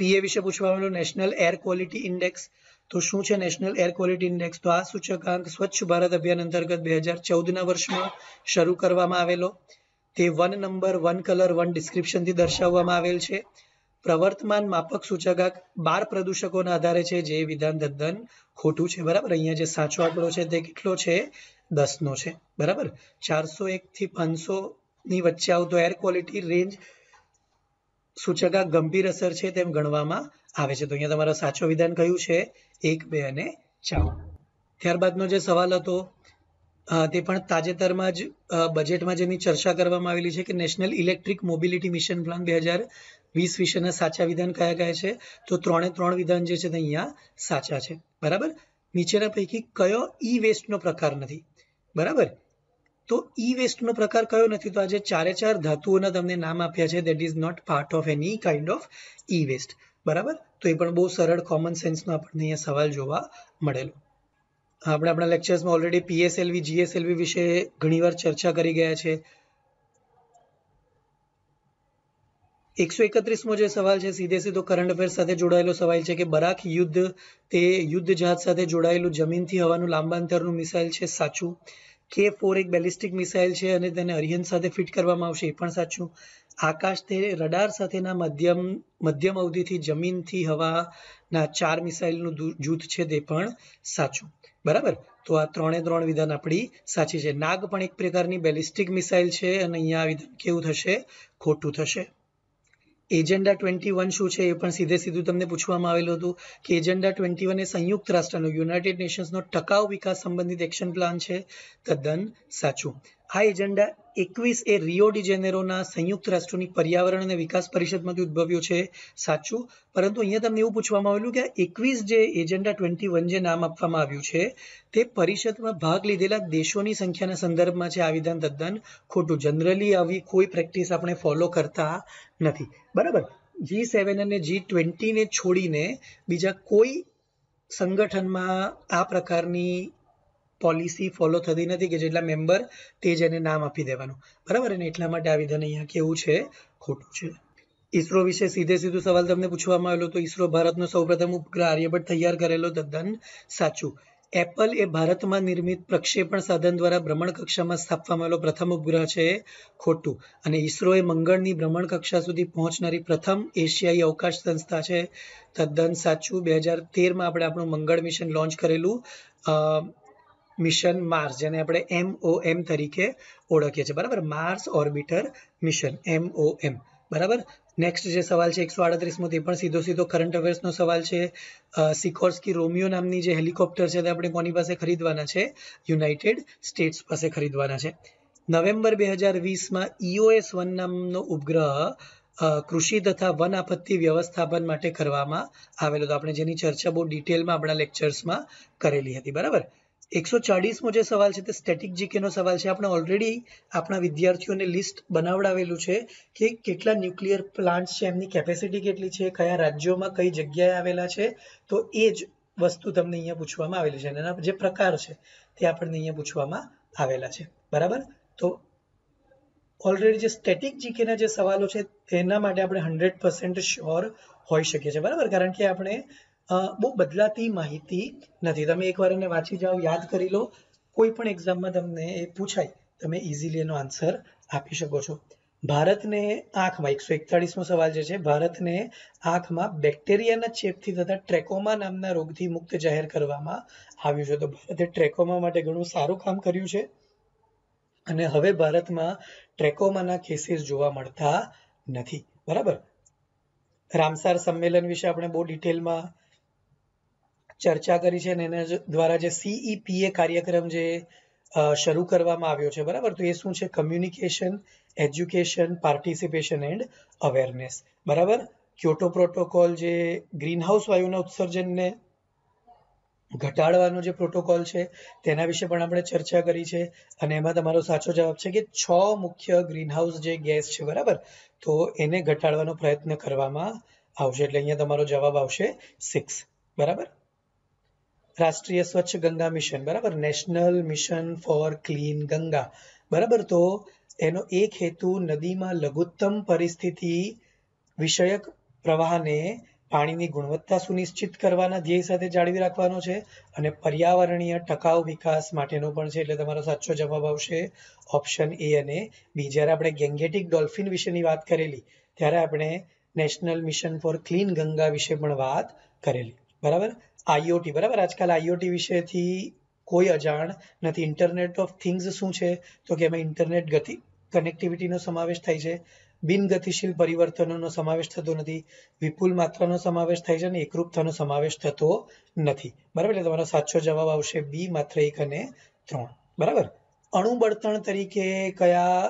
પીએ વિશે પૂછવા આવેલું નેશનલ એર ક્વોલિટી ઇન્ડેક્સ તો શું છે નેશનલ એર ક્વોલિટી ઇન્ડેક્સ તો આ સૂચકાંક સ્વચ્છ ભારત અભિયાન અંતર્ગત બે હજાર ચૌદના વર્ષમાં શરૂ કરવામાં આવેલો તે one number one colour one ડિસ્ક્રિપ્શનથી દર્શાવવામાં આવેલ છે પ્રવર્તમાન માપક સૂચકાંક બાર પ્રદૂષકોના આધારે છે જે વિધાન તદ્દન ખોટું છે બરાબર અહીંયા જે સાચો આંકડો છે તે કેટલો છે દસનો છે બરાબર ચારસો એકથી પાંચસોની વચ્ચે આવતો એર ક્વોલિટી રેન્જ સૂચકાંક ગંભીર અસર છે તેમ ગણવામાં આવે છે તો અહીંયા તમારો સાચો વિધાન કયું છે એક બે અને ચાર ત્યારબાદનો જે સવાલ હતો તે પણ તાજેતરમાં જ બજેટમાં જેની ચર્ચા કરવામાં આવેલી છે કે national electric mobility mission plan બે હજાર વીસ વિશેના સાચા વિધાન કયા કયા છે તો ત્રણે ત્રણ વિધાન જે છે અહીંયા સાચા છે બરાબર નીચેના પૈકી કયો ઈ વેસ્ટનો પ્રકાર નથી બરાબર તો ઈ વેસ્ટનો પ્રકાર કયો નથી તો આજે ચારે ચાર ધાતુઓના તમને નામ આપ્યા છે that is not part of any kind of e waste બરાબર તો એ પણ બહુ સરળ કોમન સેન્સનો આપણને અહીંયા સવાલ જોવા મળેલો આપણે આપણા લેક્ચર્સમાં ઓલરેડી પીએસએલવી જીએસએલવી વિશે ઘણીવાર ચર્ચા કરી ગયા છે એકસો એકત્રીસમો જે સવાલ છે સીધે સીધો કરંટ અફેર્સ સાથે જોડાયેલો સવાલ છે કે બરાક યુદ્ધ તે યુદ્ધ જહાજ સાથે જોડાયેલું જમીનથી હવાનું લાંબા અંતરનું મિસાઇલ છે સાચું કે ફોર એક બેલિસ્ટિક મિસાઇલ છે અને તેને અરિહન સાથે ફિટ કરવામાં આવશે એ પણ સાચું આકાશ તે રડાર સાથેના મધ્યમ મધ્યમ અવધિથી જમીનથી હવાના ચાર મિસાઇલનું જૂથ છે તે પણ સાચું બરાબર તો આ ત્રણે ત્રણ વિધાન આપણી સાચી છે નાગ પણ એક પ્રકારની બેલિસ્ટિક મિસાઇલ છે અને અહીંયા આ વિધાન કેવું થશે ખોટું થશે એજન્ડા ટ્વેન્ટી વન શું છે એ પણ સીધે સીધું તમને પૂછવામાં આવેલું હતું કે એજન્ડા ટ્વેન્ટી વન એ સંયુક્ત રાષ્ટ્રનો યુનાઇટેડ નેશન્સનો ટકાઉ વિકાસ સંબંધિત એક્શન પ્લાન છે તદ્દન સાચું આ એજન્ડા એકવીસ એ રિયો ડી જેનેરોના સંયુક્ત રાષ્ટ્રોની પર્યાવરણ અને વિકાસ પરિષદમાંથી ઉદ્ભવ્યો છે સાચું પરંતુ અહીંયા તમને એવું પૂછવામાં આવેલું કે એકવીસ જે એજન્ડા ટ્વેન્ટી વન જે નામ આપવામાં આવ્યું છે તે પરિષદમાં ભાગ લીધેલા દેશોની સંખ્યાના સંદર્ભમાં છે આ વિધાન તદ્દન ખોટું જનરલી આવી કોઈ પ્રેક્ટિસ આપણે ફોલો કરતા નથી બરાબર જી સેવન અને જી ટ્વેન્ટીને છોડીને બીજા કોઈ સંગઠનમાં આ પ્રકારની પોલિસી ફોલો થતી નથી કે જેટલા મેમ્બર તે જ એને નામ આપી દેવાનું બરાબર અને એટલા માટે આ વિધાન અહીંયા કેવું છે ખોટું છે ઇસરો વિશે સીધે સીધું સવાલ તમને પૂછવામાં આવેલો તો ઇસરો ભારતનો સૌપ્રથમ ઉપગ્રહ આર્યભટ્ટ તૈયાર કરેલો તદ્દન સાચું એપલ એ ભારતમાં નિર્મિત પ્રક્ષેપણ સાધન દ્વારા ભ્રમણ સ્થાપવામાં આવેલો પ્રથમ ઉપગ્રહ છે ખોટું અને ઇસરોએ મંગળની ભ્રમણ કક્ષા સુધી પહોંચનારી પ્રથમ એશિયાઈ અવકાશ સંસ્થા છે તદ્દન સાચું બે હજાર તેરમાં આપણે આપણું મંગળ મિશન લોન્ચ કરેલું મિશન માર્સ જેને આપણે એમ ઓ એમ તરીકે ઓળખીએ છીએ બરાબર Mars orbiter mission M O M બરાબર નેક્સ્ટ જે સવાલ છે એકસો આડત્રીસમાં તે પણ સીધો સીધો કરંટ અફેર્સનો સવાલ છે સિકોર્સકી રોમિયો નામની જે હેલિકોપ્ટર છે તે આપણે કોની પાસે ખરીદવાના છે યુનાઇટેડ સ્ટેટ્સ પાસે ખરીદવાના છે નવેમ્બર બે હજાર વીસમાં ઈઓએસ e વન નામનો ઉપગ્રહ કૃષિ તથા વન આપત્તિ વ્યવસ્થાપન માટે કરવામાં આવેલો હતો આપણે જેની ચર્ચા બહુ ડિટેલમાં આપણા લેક્ચર્સમાં કરેલી હતી બરાબર એકસો ચાળીસમો જે સવાલ છે તે સ્ટેટિક નો સવાલ છે આપણે ઓલરેડી આપણા વિદ્યાર્થીઓને લિસ્ટ બનાવડાવેલું છે કે કેટલા ન્યુક્લિયર પ્લાન્ટ છે એમની કેપેસિટી કેટલી છે કયા રાજ્યોમાં કઈ જગ્યાએ આવેલા છે તો એ જ વસ્તુ તમને અહીંયા પૂછવામાં આવેલી છે અને એના જે પ્રકાર છે તે આપણને અહીંયા પૂછવામાં આવેલા છે બરાબર તો ઓલરેડી જે સ્ટેટિક જીકેના જે સવાલો છે તેના માટે આપણે હંડ્રેડ પર્સન્ટ શ્યોર હોઈ શકીએ છીએ બરાબર કારણ કે આપણે બહુ બદલાતી માહિતી નથી તમે એકવાર એને વાંચી જાઓ યાદ કરી લો કોઈ પણ એક્ઝામમાં તમને એ પૂછાય તમે ઇઝીલી એનો આન્સર આપી શકો છો ભારતને આંખમાં એકસો એકતાળીસમો સવાલ જે છે ભારતને આંખમાં બેક્ટેરિયાના ચેપથી થતા ટ્રેકોમા નામના રોગથી મુક્ત જાહેર કરવામાં આવ્યું છે તો ભારતે ટ્રેકોમા માટે ઘણું સારું કામ કર્યું છે અને હવે ભારતમાં ટ્રેકોમાના કેસીસ જોવા મળતા નથી બરાબર રામસાર સંમેલન વિશે આપણે બહુ ડિટેલમાં ચર્ચા કરી છે અને એના દ્વારા જે સીઈપીએ e કાર્યક્રમ જે શરૂ કરવામાં આવ્યો છે બરાબર તો એ શું છે communication education participation and awareness બરાબર ક્યોટો પ્રોટોકોલ જે ગ્રીનહાઉસ વાયુના ઉત્સર્જનને ઘટાડવાનો જે પ્રોટોકોલ છે તેના વિશે પણ આપણે ચર્ચા કરી છે અને એમાં તમારો સાચો જવાબ છે કે છ મુખ્ય ગ્રીનહાઉસ જે ગેસ છે બરાબર તો એને ઘટાડવાનો પ્રયત્ન કરવામાં આવશે એટલે અહીંયા તમારો જવાબ આવશે સિક્સ બરાબર રાષ્ટ્રીય સ્વચ્છ ગંગા મિશન બરાબર national mission for clean Ganga બરાબર તો એનો એક હેતુ નદીમાં લઘુત્તમ પરિસ્થિતિ વિષયક પ્રવાહને પાણીની ગુણવત્તા સુનિશ્ચિત કરવાના ધ્યેય સાથે જાળવી રાખવાનો છે અને પર્યાવરણીય ટકાઉ વિકાસ માટેનો પણ છે એટલે તમારો સાચો જવાબ આવશે ઓપ્શન એ અને બી જ્યારે આપણે ગેંગેટિક ડોલ્ફિન વિશેની વાત કરેલી ત્યારે આપણે national mission for clean Ganga વિશે પણ વાત કરેલી બરાબર આઈઓટી બરાબર આજકાલ આઈઓટી વિશેથી કોઈ અજાણ નથી ઇન્ટરનેટ ઓફ થિંગ્સ શું છે તો કે એમાં ઇન્ટરનેટ ગતિ કનેક્ટિવિટીનો સમાવેશ થાય છે બિનગતિશીલ પરિવર્તનોનો સમાવેશ થતો નથી વિપુલ માત્રાનો સમાવેશ થાય છે અને એકરૂપતાનો સમાવેશ થતો નથી બરાબર એટલે તમારો સાચો જવાબ આવશે બી માત્ર એક અને ત્રણ બરાબર અણુ બળતણ તરીકે કયા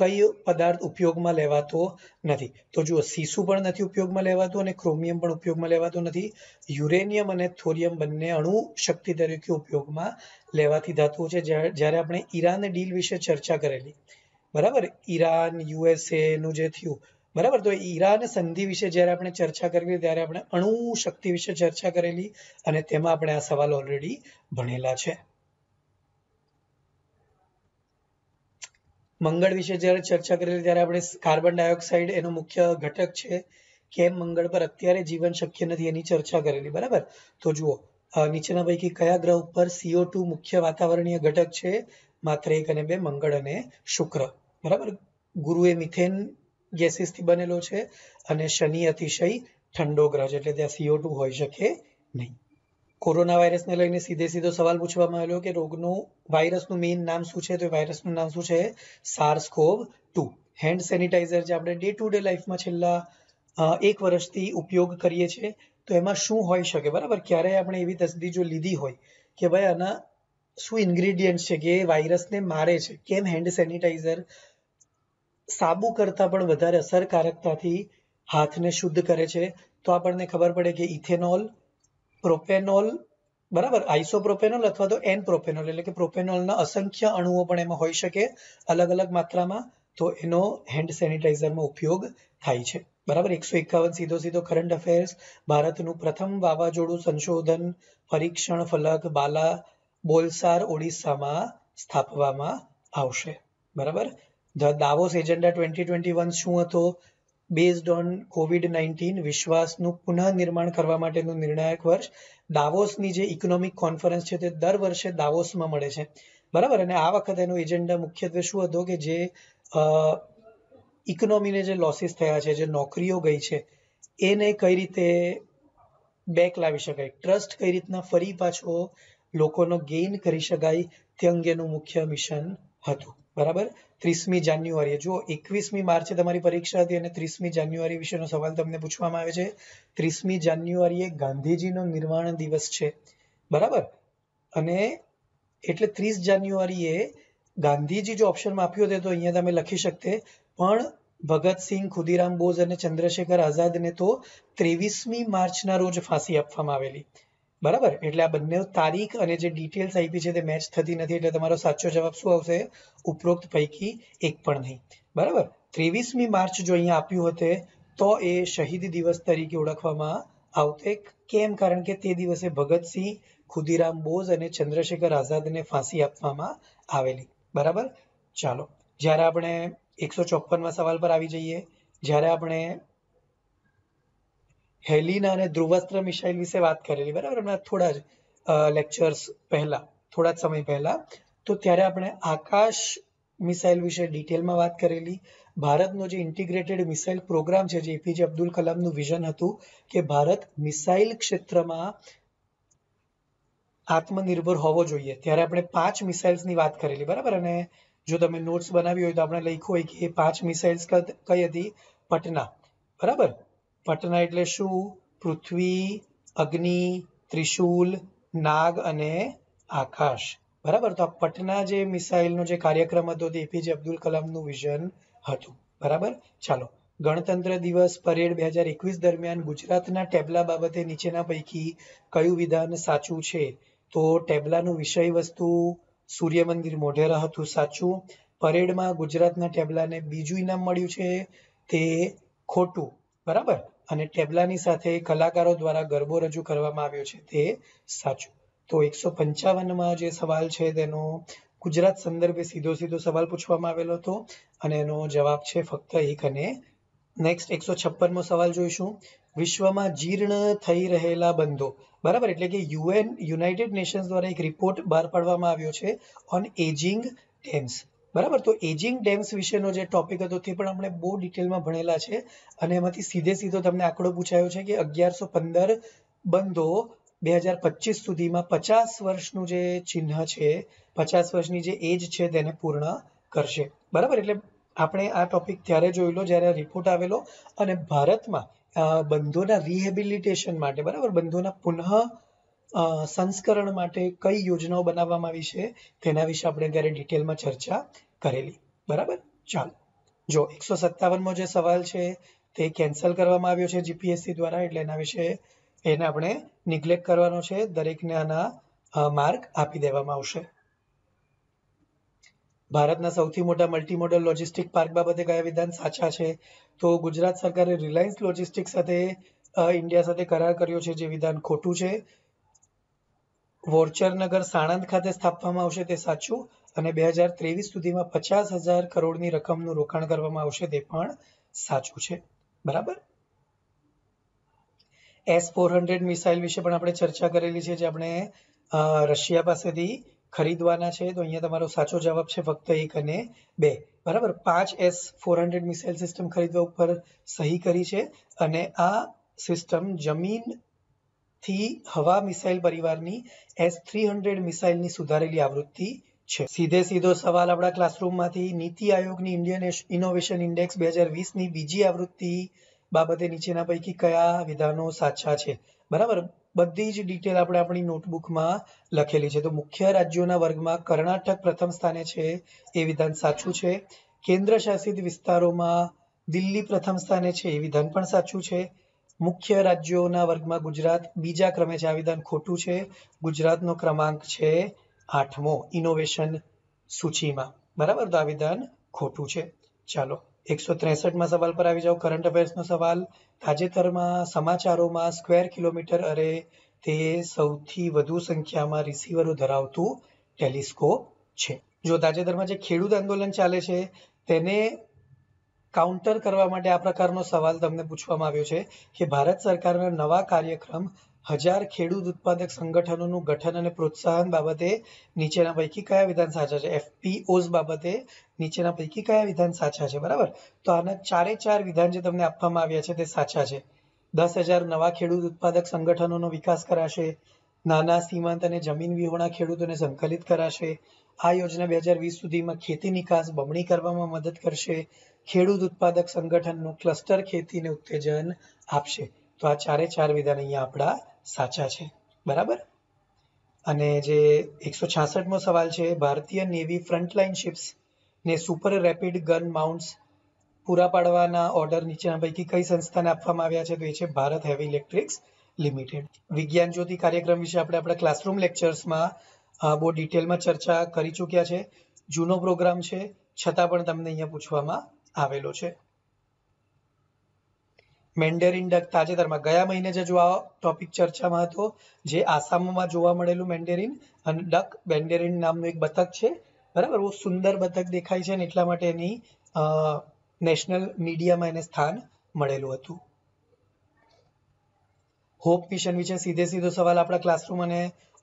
કયો પદાર્થ ઉપયોગમાં લેવાતો નથી તો જુઓ સીસુ પણ નથી ઉપયોગમાં લેવાતું અને ક્રોમિયમ પણ ઉપયોગમાં લેવાતું નથી યુરેનિયમ અને થોરિયમ બંને અણુ શક્તિ તરીકે ઉપયોગમાં લેવાથી ધાતુઓ છે જ્યારે આપણે ઈરાન ડીલ વિશે ચર્ચા કરેલી બરાબર ઈરાન યુએસએ નું જે થયું બરાબર તો ઈરાન સંધિ વિશે જ્યારે આપણે ચર્ચા કરેલી ત્યારે આપણે અણુ શક્તિ વિશે ચર્ચા કરેલી અને તેમાં આપણે આ સવાલ ઓલરેડી ભણેલા છે મંગળ વિશે જ્યારે ચર્ચા કરેલી ત્યારે આપણે કાર્બન ડાયોક્સાઇડ એનો મુખ્ય ઘટક છે કેમ મંગળ પર અત્યારે જીવન શક્ય નથી એની ચર્ચા કરેલી બરાબર તો જુઓ નીચેના પૈકી કયા ગ્રહ ઉપર સીઓ ટુ મુખ્ય વાતાવરણીય ઘટક છે માત્ર એક અને બે મંગળ અને શુક્ર બરાબર ગુરુ એ મિથેન ગેસીસથી બનેલો છે અને શનિ અતિશય ઠંડો ગ્રહ છે એટલે ત્યાં સીઓ ટુ હોઈ શકે નહીં કોરોના વાયરસને લઈને સીધે સીધો સવાલ પૂછવામાં આવ્યો કે રોગનું વાયરસનું મેઇન નામ શું છે તો વાયરસનું નામ શું છે સાર્સકોવ ટુ હેન્ડ સેનિટાઈઝર જે આપણે ડે ટુ ડે લાઈફમાં છેલ્લા એક વર્ષથી ઉપયોગ કરીએ છીએ તો એમાં શું હોઈ શકે બરાબર ક્યારેય આપણે એવી તસદી જો લીધી હોય કે ભાઈ આના શું ઇન્ગ્રીડિયન્ટ છે કે વાયરસને મારે છે કેમ હેન્ડ સેનિટાઈઝર સાબુ કરતાં પણ વધારે અસરકારકતાથી હાથને શુદ્ધ કરે છે તો આપણને ખબર પડે કે ઇથેનોલ પ્રોપેનોલ બરાબર આઈસોપ્રોપેનોલ અથવા તો એન પ્રોપેનોલ એટલે કે પ્રોપેનોલના અસંખ્ય અણુઓ પણ એમાં હોઈ શકે અલગ અલગ માત્રામાં તો એનો હેન્ડ સેનિટાઈઝરમાં ઉપયોગ થાય છે બરાબર એકસો એકાવન સીધો સીધો કરંટ અફેર્સ ભારતનું પ્રથમ વાવાઝોડું સંશોધન પરીક્ષણ ફલક બાલા બોલસાર ઓડિશામાં સ્થાપવામાં આવશે બરાબર the Davos agenda twenty twenty one શું હતો બેઝડ ઓન કોવિડ નાઇન્ટીન વિશ્વાસનું પુનઃનિર્માણ કરવા માટેનું નિર્ણાયક વર્ષ દાવોસની જે ઇકોનોમિક કોન્ફરન્સ છે તે દર વર્ષે દાવોસમાં મળે છે બરાબર અને આ વખતે એનો એજન્ડા મુખ્યત્વે શું હતો કે જે ઇકોનોમીને જે લોસીસ થયા છે જે નોકરીઓ ગઈ છે એને કઈ રીતે બેક લાવી શકાય ટ્રસ્ટ કઈ રીતના ફરી પાછો લોકોનો ગેઇન કરી શકાય તે અંગેનું મુખ્ય મિશન હતું બરાબર ત્રીસમી જાન્યુઆરીએ જુઓ એકવીસમી માર્ચે તમારી પરીક્ષા હતી અને ત્રીસમી જાન્યુઆરી વિશેનો સવાલ તમને પૂછવામાં આવે છે ત્રીસમી જાન્યુઆરીએ ગાંધીજીનો નિર્વાણ દિવસ છે બરાબર અને એટલે ત્રીસ જાન્યુઆરીએ ગાંધીજી જો ઓપ્શનમાં આપ્યો હતો તો અહીંયા તમે લખી શકતે પણ ભગતસિંહ ખુદીરામ બોઝ અને ચંદ્રશેખર આઝાદને તો ત્રેવીસમી માર્ચના રોજ ફાંસી આપવામાં આવેલી બરાબર એટલે આ બંને તારીખ અને જે ડિટેલ્સ આપી છે તે મેચ થતી નથી એટલે તમારો સાચો જવાબ શું આવશે ઉપરોક્ત પૈકી એક પણ નહીં બરાબર ત્રેવીસમી માર્ચ જો અહીંયા આપ્યું હતે તો એ શહીદ દિવસ તરીકે ઓળખવામાં આવતે કેમ કારણ કે તે દિવસે ભગતસિંહ ખુદીરામ બોઝ અને ચંદ્રશેખર આઝાદને ફાંસી આપવામાં આવેલી બરાબર ચાલો જ્યારે આપણે એકસો ચોપનમાં સવાલ પર આવી જઈએ જ્યારે આપણે હેલિના અને ધ્રુવસ્ત્ર મિસાઇલ વિશે વાત કરેલી બરાબર હમણાં થોડા જ લેક્ચર્સ પહેલા થોડા જ સમય પહેલા તો ત્યારે આપણે આકાશ મિસાઇલ વિશે ડિટેલમાં વાત કરેલી ભારતનો જે ઇન્ટિગ્રેટેડ મિસાઇલ પ્રોગ્રામ છે જે એપીજે અબ્દુલ કલામનું વિઝન હતું કે ભારત મિસાઇલ ક્ષેત્રમાં આત્મનિર્ભર હોવો જોઈએ ત્યારે આપણે પાંચ મિસાઇલ્સની વાત કરેલી બરાબર અને જો તમે નોટ્સ બનાવી હોય તો આપણે લખ્યું હોય કે એ પાંચ મિસાઇલ્સ કઈ હતી પટના બરાબર પટના એટલે શું પૃથ્વી અગ્નિ ત્રિશુલ નાગ અને આકાશ બરાબર તો આ પટના જે મિસાઇલનો જે કાર્યક્રમ હતો તે એપીજે અબ્દુલ કલામનું વિઝન હતું બરાબર ચાલો ગણતંત્ર દિવસ પરેડ બે હજાર એકવીસ દરમિયાન ગુજરાતના ટેબલા બાબતે નીચેના પૈકી કયું વિધાન સાચું છે તો ટેબલાનું વિષય વસ્તુ સૂર્ય મંદિર મોઢેરા હતું સાચું પરેડમાં ગુજરાતના ટેબલાને બીજું ઇનામ મળ્યું છે તે ખોટું બરાબર અને ટેબલાની સાથે કલાકારો દ્વારા ગરબો રજૂ કરવામાં આવ્યો છે તે સાચું તો એકસો પંચાવનમાં જે સવાલ છે તેનો ગુજરાત સંદર્ભે સીધો સીધો સવાલ પૂછવામાં આવેલો હતો અને એનો જવાબ છે ફક્ત એક અને નેક્સ્ટ એકસો છપ્પનમો સવાલ જોઈશું વિશ્વમાં જીર્ણ થઈ રહેલા બંધો બરાબર એટલે કે યુએન યુનાઇટેડ નેશન્સ દ્વારા એક રિપોર્ટ બહાર પાડવામાં આવ્યો છે ઓન એજિંગ ટેમ્સ બરાબર તો એજિંગ ડેમ્સ વિશેનો જે ટોપિક હતો તે પણ આપણે બહુ ડિટેલમાં ભણેલા છે અને એમાંથી સીધે સીધો તમને આંકડો પૂછાયો છે કે અગિયારસો પંદર બંધો બે હજાર પચીસ સુધીમાં પચાસ વર્ષનું જે ચિહ્ન છે પચાસ વર્ષની જે એજ છે તેને પૂર્ણ કરશે બરાબર એટલે આપણે આ ટોપિક ત્યારે જોયેલો જ્યારે રિપોર્ટ આવેલો અને ભારતમાં બંધોના રિહેબિલિટેશન માટે બરાબર બંધોના પુનઃ સંસ્કરણ માટે કઈ યોજનાઓ બનાવવામાં આવી છે તેના વિશે આપણે અત્યારે ડિટેલમાં ચર્ચા કરેલી બરાબર ચાલો જો એકસો સત્તાવનમો જે સવાલ છે તે કેન્સલ કરવામાં આવ્યો છે જીપીએસસી દ્વારા એટલે એના વિશે એને આપણે નિગ્લેક્ટ કરવાનો છે દરેકને આના માર્ક આપી દેવામાં આવશે ભારતના સૌથી મોટા મલ્ટી મોડલ લોજિસ્ટિક પાર્ક બાબતે કયા વિધાન સાચા છે તો ગુજરાત સરકારે રિલાયન્સ લોજિસ્ટિક સાથે ઇન્ડિયા સાથે કરાર કર્યો છે જે વિધાન ખોટું છે વોરચરનગર સાણંદ ખાતે સ્થાપવામાં આવશે તે સાચું અને બે હજાર ત્રેવીસ સુધીમાં પચાસ હજાર કરોડની રકમનું રોકાણ કરવામાં આવશે તે પણ સાચું છે બરાબર એસ ફોર હંડ્રેડ મિસાઇલ વિશે પણ આપણે ચર્ચા કરેલી છે જે આપણે રશિયા પાસેથી ખરીદવાના છે તો અહીંયા તમારો સાચો જવાબ છે ફક્ત એક અને બે બરાબર પાંચ S four hundred missile system ખરીદવા ઉપર સહી કરી છે અને આ સિસ્ટમ જમીન થી હવા મિસાઇલ પરિવારની એસ થ્રી હંડ્રેડ મિસાઇલની સુધારેલી આવૃત્તિ છે સીધે સીધો સવાલ આપણા ક્લાસરૂમમાંથી નીતિ આયોગની ઇન્ડિયન ઇનોવેશન ઇન્ડેક્સ બે હજાર વીસની બીજી આવૃત્તિ બાબતે નીચેના પૈકી કયા વિધાનો સાચા છે બરાબર બધી જ ડિટેલ આપણે આપણી નોટબુકમાં લખેલી છે તો મુખ્ય રાજ્યોના વર્ગમાં કર્ણાટક પ્રથમ સ્થાને છે એ વિધાન સાચું છે કેન્દ્ર શાસિત વિસ્તારોમાં દિલ્હી પ્રથમ સ્થાને છે એ વિધાન પણ સાચું છે મુખ્ય રાજ્યોના વર્ગમાં ગુજરાત બીજા ક્રમે છે આ વિધાન ખોટું છે ગુજરાતનો ક્રમાંક છે આઠમો ઇનોવેશન સૂચિમાં બરાબર તો આ વિધાન ખોટું છે ચાલો એકસો ત્રેસઠમાં સવાલ પર આવી જાઓ કરંટ અફેર્સનો સવાલ તાજેતરમાં સમાચારોમાં સ્ક્વેર કિલોમીટર અરે તે સૌથી વધુ સંખ્યામાં રિસીવરો ધરાવતું ટેલિસ્કોપ છે જો તાજેતરમાં જે ખેડૂત આંદોલન ચાલે છે તેને કાઉન્ટર કરવા માટે આ પ્રકારનો સવાલ તમને પૂછવામાં આવ્યો છે કે ભારત સરકારનો નવા કાર્યક્રમ હજાર ખેડૂત ઉત્પાદક સંગઠનોનું ગઠન અને પ્રોત્સાહન બાબતે નીચેના પૈકી કયા વિધાન સાચા છે એફપીઓઝ બાબતે નીચેના પૈકી કયા વિધાન સાચા છે બરાબર તો આના ચારે ચાર વિધાન જે તમને આપવામાં આવ્યા છે તે સાચા છે દસ હજાર નવા ખેડૂત ઉત્પાદક સંગઠનોનો વિકાસ કરાશે નાના સીમાંત અને જમીન વિહોણા ખેડૂતોને સંકલિત કરાશે આ યોજના બે હજાર વીસ સુધીમાં ખેતી નિકાસ બમણી કરવામાં મદદ કરશે ખેડૂત ઉત્પાદક સંગઠનનું ક્લસ્ટર ખેતીને ઉત્તેજન આપશે તો આ ચારે ચાર વિધાન અહીંયા આપણા સાચા છે બરાબર અને જે એકસો છાસઠમો સવાલ છે ભારતીય નેવી ફ્રન્ટલાઇન શિપ્સ ને સુપર રેપિડ ગન માઉન્ટ્સ પૂરા પાડવાના ઓર્ડર નીચેના પૈકી કઈ સંસ્થાને આપવામાં આવ્યા છે તો એ છે ભારત હેવી ઇલેક્ટ્રિક્સ લિમિટેડ વિજ્ઞાન જ્યોતિ કાર્યક્રમ વિશે આપણે આપણા ક્લાસરૂમ લેક્ચર્સમાં બહુ ડિટેલમાં ચર્ચા કરી ચૂક્યા છે જૂનો પ્રોગ્રામ છે છતાં પણ તમને અહીંયા પૂછવામાં આવેલો છે મેન્ડેરિન ડક તાજેતરમાં ગયા મહિને જે જો આ ટોપિક ચર્ચામાં હતો જે આસામમાં જોવા મળેલું મેન્ડેરિન અને ડક મેન્ડેરિન નામનું એક બતક છે બરાબર બહુ સુંદર બતક દેખાય છે અને એટલા માટે એની નેશનલ મીડિયામાં એને સ્થાન મળેલું હતું હોપ મિશન વિશે સીધે સીધો સવાલ આપણા ક્લાસરૂમ અને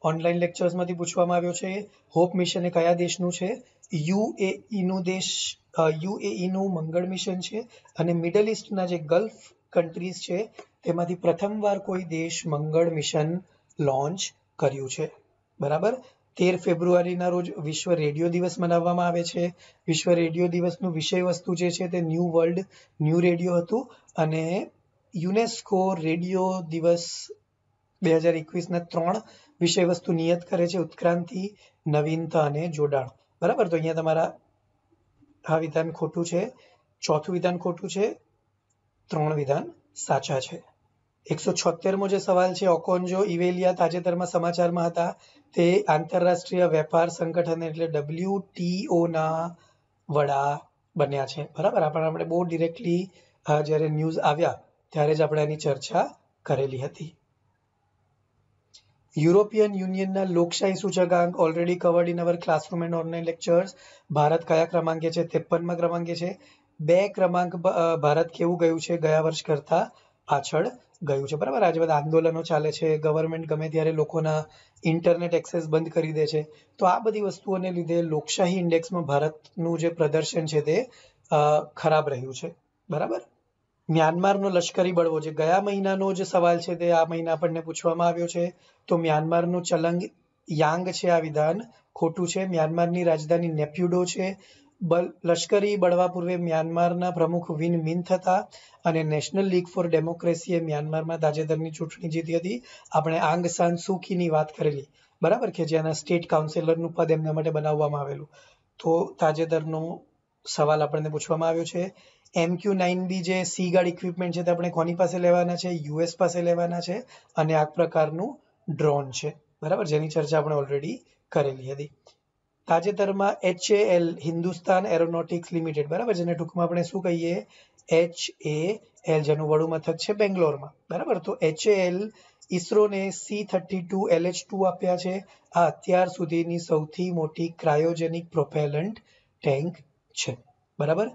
ઓનલાઈન લેક્ચર્સમાંથી પૂછવામાં આવ્યો છે હોપ મિશન એ કયા દેશનું છે યુએઈનું દેશ યુએઈનું મંગળ મિશન છે અને મિડલ ઇસ્ટના જે ગલ્ફ કન્ટ્રીઝ છે તેમાંથી પ્રથમવાર કોઈ દેશ મંગળ મિશન લોન્ચ કર્યું છે બરાબર તેર ફેબ્રુઆરીના રોજ વિશ્વ રેડિયો દિવસ મનાવવામાં આવે છે વિશ્વ રેડિયો દિવસનું વિષય વસ્તુ જે છે તે ન્યૂ વર્લ્ડ ન્યૂ રેડિયો હતું અને યુનેસ્કો રેડિયો દિવસ બે હજાર એકવીસના ત્રણ વિષય વસ્તુ નિયત કરે છે ઉત્ક્રાંતિ નવીનતા અને જોડાણ બરાબર તો અહીંયા તમારા આ વિધાન ખોટું છે ચોથું વિધાન ખોટું છે ત્રણ વિધાન સાચા છે એકસો છોતેરમો જે સવાલ છે ઓકોન્જો ઇવેલિયા તાજેતરમાં સમાચારમાં હતા તે આંતરરાષ્ટ્રીય વેપાર સંગઠન એટલે ડબલ્યુ ના વડા બન્યા છે બરાબર આપણે આપણે બહુ ડિરેક્ટલી જ્યારે ન્યૂઝ આવ્યા ત્યારે જ આપણે એની ચર્ચા કરેલી હતી યુરોપિયન યુનિયનના લોકશાહી સૂચકાંક already covered in our classroom and online lectures ભારત કયા ક્રમાંકે છે ત્રેપનમાં ક્રમાંકે છે બે ક્રમાંક ભારત કેવું ગયું છે ગયા વર્ષ કરતા પાછળ ગયું છે બરાબર આજે બધા આંદોલનો ચાલે છે ગવર્મેન્ટ ગમે ત્યારે લોકોના ઇન્ટરનેટ એક્સેસ બંધ કરી દે છે તો આ બધી વસ્તુઓને લીધે લોકશાહી ઇન્ડેક્સમાં ભારતનું જે પ્રદર્શન છે તે ખરાબ રહ્યું છે બરાબર મ્યાનમારનો લશ્કરી બળવો જે ગયા મહિનાનો જે સવાલ છે તે આ મહિના આપણને પૂછવામાં આવ્યો છે તો મ્યાનમારનું ચલંગ યાંગ છે આ વિધાન ખોટું છે મ્યાનમારની રાજધાની નેપ્યુડો છે બલ લશ્કરી બળવા પૂર્વે મ્યાનમારના પ્રમુખ વિન મિન થતા અને નેશનલ લીગ ફોર ડેમોક્રેસીએ મ્યાનમારમાં તાજેતરની ચૂંટણી જીતી હતી આપણે આંગ સાન સુકીની વાત કરેલી બરાબર કે જેના સ્ટેટ કાઉન્સિલરનું પદ એમના માટે બનાવવામાં આવેલું તો તાજેતરનો સવાલ આપણને પૂછવામાં આવ્યો છે એમક્યુ નાઇન બી જે સી ગાર્ડ ઇક્વિપમેન્ટ છે તે આપણે કોની પાસે લેવાના છે યુએસ પાસે લેવાના છે અને આ પ્રકારનું ડ્રોન છે બરાબર જેની ચર્ચા આપણે ઓલરેડી કરેલી હતી તાજેતરમાં એચએએલ હિન્દુસ્તાન એરોનોટિક્સ લિમિટેડ બરાબર જેને ટૂંકમાં આપણે શું કહીએ એચ એ એલ જેનું વડું મથક છે બેંગ્લોરમાં બરાબર તો એચએએલ ઇસરોને C thirty two L H two આપ્યા છે આ અત્યાર સુધીની સૌથી મોટી ક્રાયોજેનિક પ્રોપેલન્ટ ટેન્ક છે બરાબર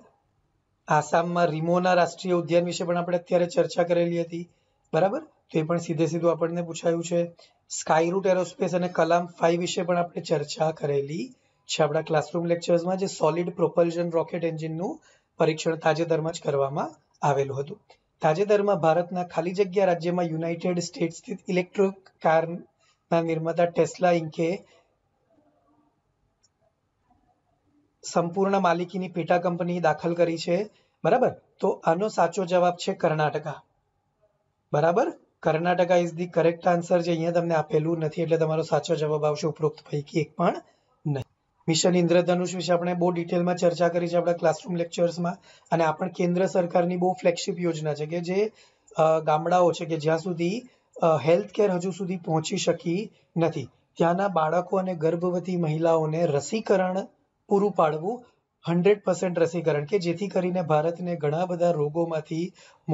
આસામમાં રિમોના રાષ્ટ્રીય ઉદ્યાન વિશે પણ આપણે અત્યારે ચર્ચા કરેલી હતી બરાબર તો એ પણ સીધે સીધું આપણને પૂછાયું છે સ્કાયરૂટ એરોસ્પેસ અને કલામ ફાઈવ વિશે પણ આપણે ચર્ચા કરેલી છે આપણા ક્લાસરૂમ લેક્ચર્સમાં જે સોલિડ પ્રોપલ્શન રોકેટ એન્જિનનું પરીક્ષણ તાજેતરમાં જ કરવામાં આવેલું હતું તાજેતરમાં ભારતના ખાલી જગ્યા રાજ્યમાં યુનાઇટેડ સ્ટેટ સ્થિત ઇલેક્ટ્રિક કારના નિર્માતા ટેસ્લા ઇન્કે સંપૂર્ણ માલિકીની પેટા કંપની દાખલ કરી છે બરાબર તો આનો સાચો જવાબ છે કર્ણાટકા બરાબર Karnataka is the correct answer જે અહીંયા તમને આપેલું નથી એટલે તમારો સાચો જવાબ આવશે ઉપરોક્ત પૈકી એક પણ મિશન ઇન્દ્રધનુષ વિશે આપણે બહુ ડિટેલમાં ચર્ચા કરી છે આપણા ક્લાસરૂમ લેક્ચર્સમાં અને આ પણ કેન્દ્ર સરકારની બહુ ફ્લેગશિપ યોજના છે કે જે ગામડાઓ છે કે જ્યાં સુધી હેલ્થ કેર હજુ સુધી પહોંચી શકી નથી ત્યાંના બાળકો અને ગર્ભવતી મહિલાઓને રસીકરણ પૂરું પાડવું હંડ્રેડ પર્સન્ટ રસીકરણ કે જેથી કરીને ભારતને ઘણા બધા રોગોમાંથી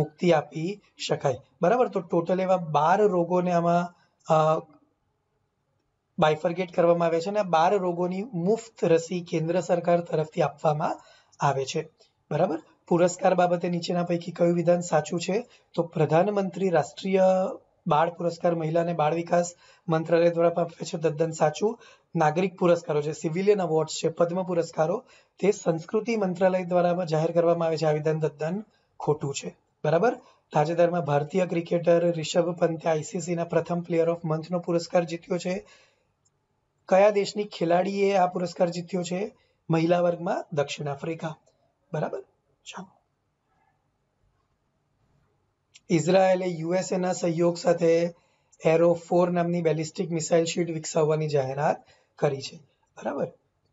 મુક્તિ આપી શકાય બરાબર તો ટોટલ એવા બાર રોગોને આમાં બાયફર્ગેટ કરવામાં આવે છે અને બાર રોગોની મુફત રસી કેન્દ્ર સરકાર તરફથી આપવામાં આવે છે બરાબર પુરસ્કાર બાબતે નીચેના પૈકી કયું વિધાન સાચું છે તો પ્રધાનમંત્રી રાષ્ટ્રીય બાળ પુરસ્કાર મહિલાને બાળ વિકાસ મંત્રાલય દ્વારા પામ્યો છે તદ્દન સાચું નાગરિક પુરસ્કારો છે સિવિલિયન અવોર્ડ છે પદ્મ પુરસ્કારો તે સંસ્કૃતિ મંત્રાલય દ્વારા જાહેર કરવામાં આવે છે આ વિધાન તદ્દન ખોટું છે બરાબર તાજેતરમાં ભારતીય ક્રિકેટર રિષભ પંતે આઈસીસીના પ્રથમ પ્લેયર ઓફ મંથનો પુરસ્કાર જીત્યો છે કયા દેશની ખેલાડીએ આ પુરસ્કાર જીત્યો છે મહિલા વર્ગમાં દક્ષિણ આફ્રિકા બરાબર ચાલો ઇઝરાયેલે યુએસએના સહયોગ સાથે એરો ફોર નામની બેલિસ્ટિક મિસાઇલ શીટ વિકસાવવાની જાહેરાત કરી છે બરાબર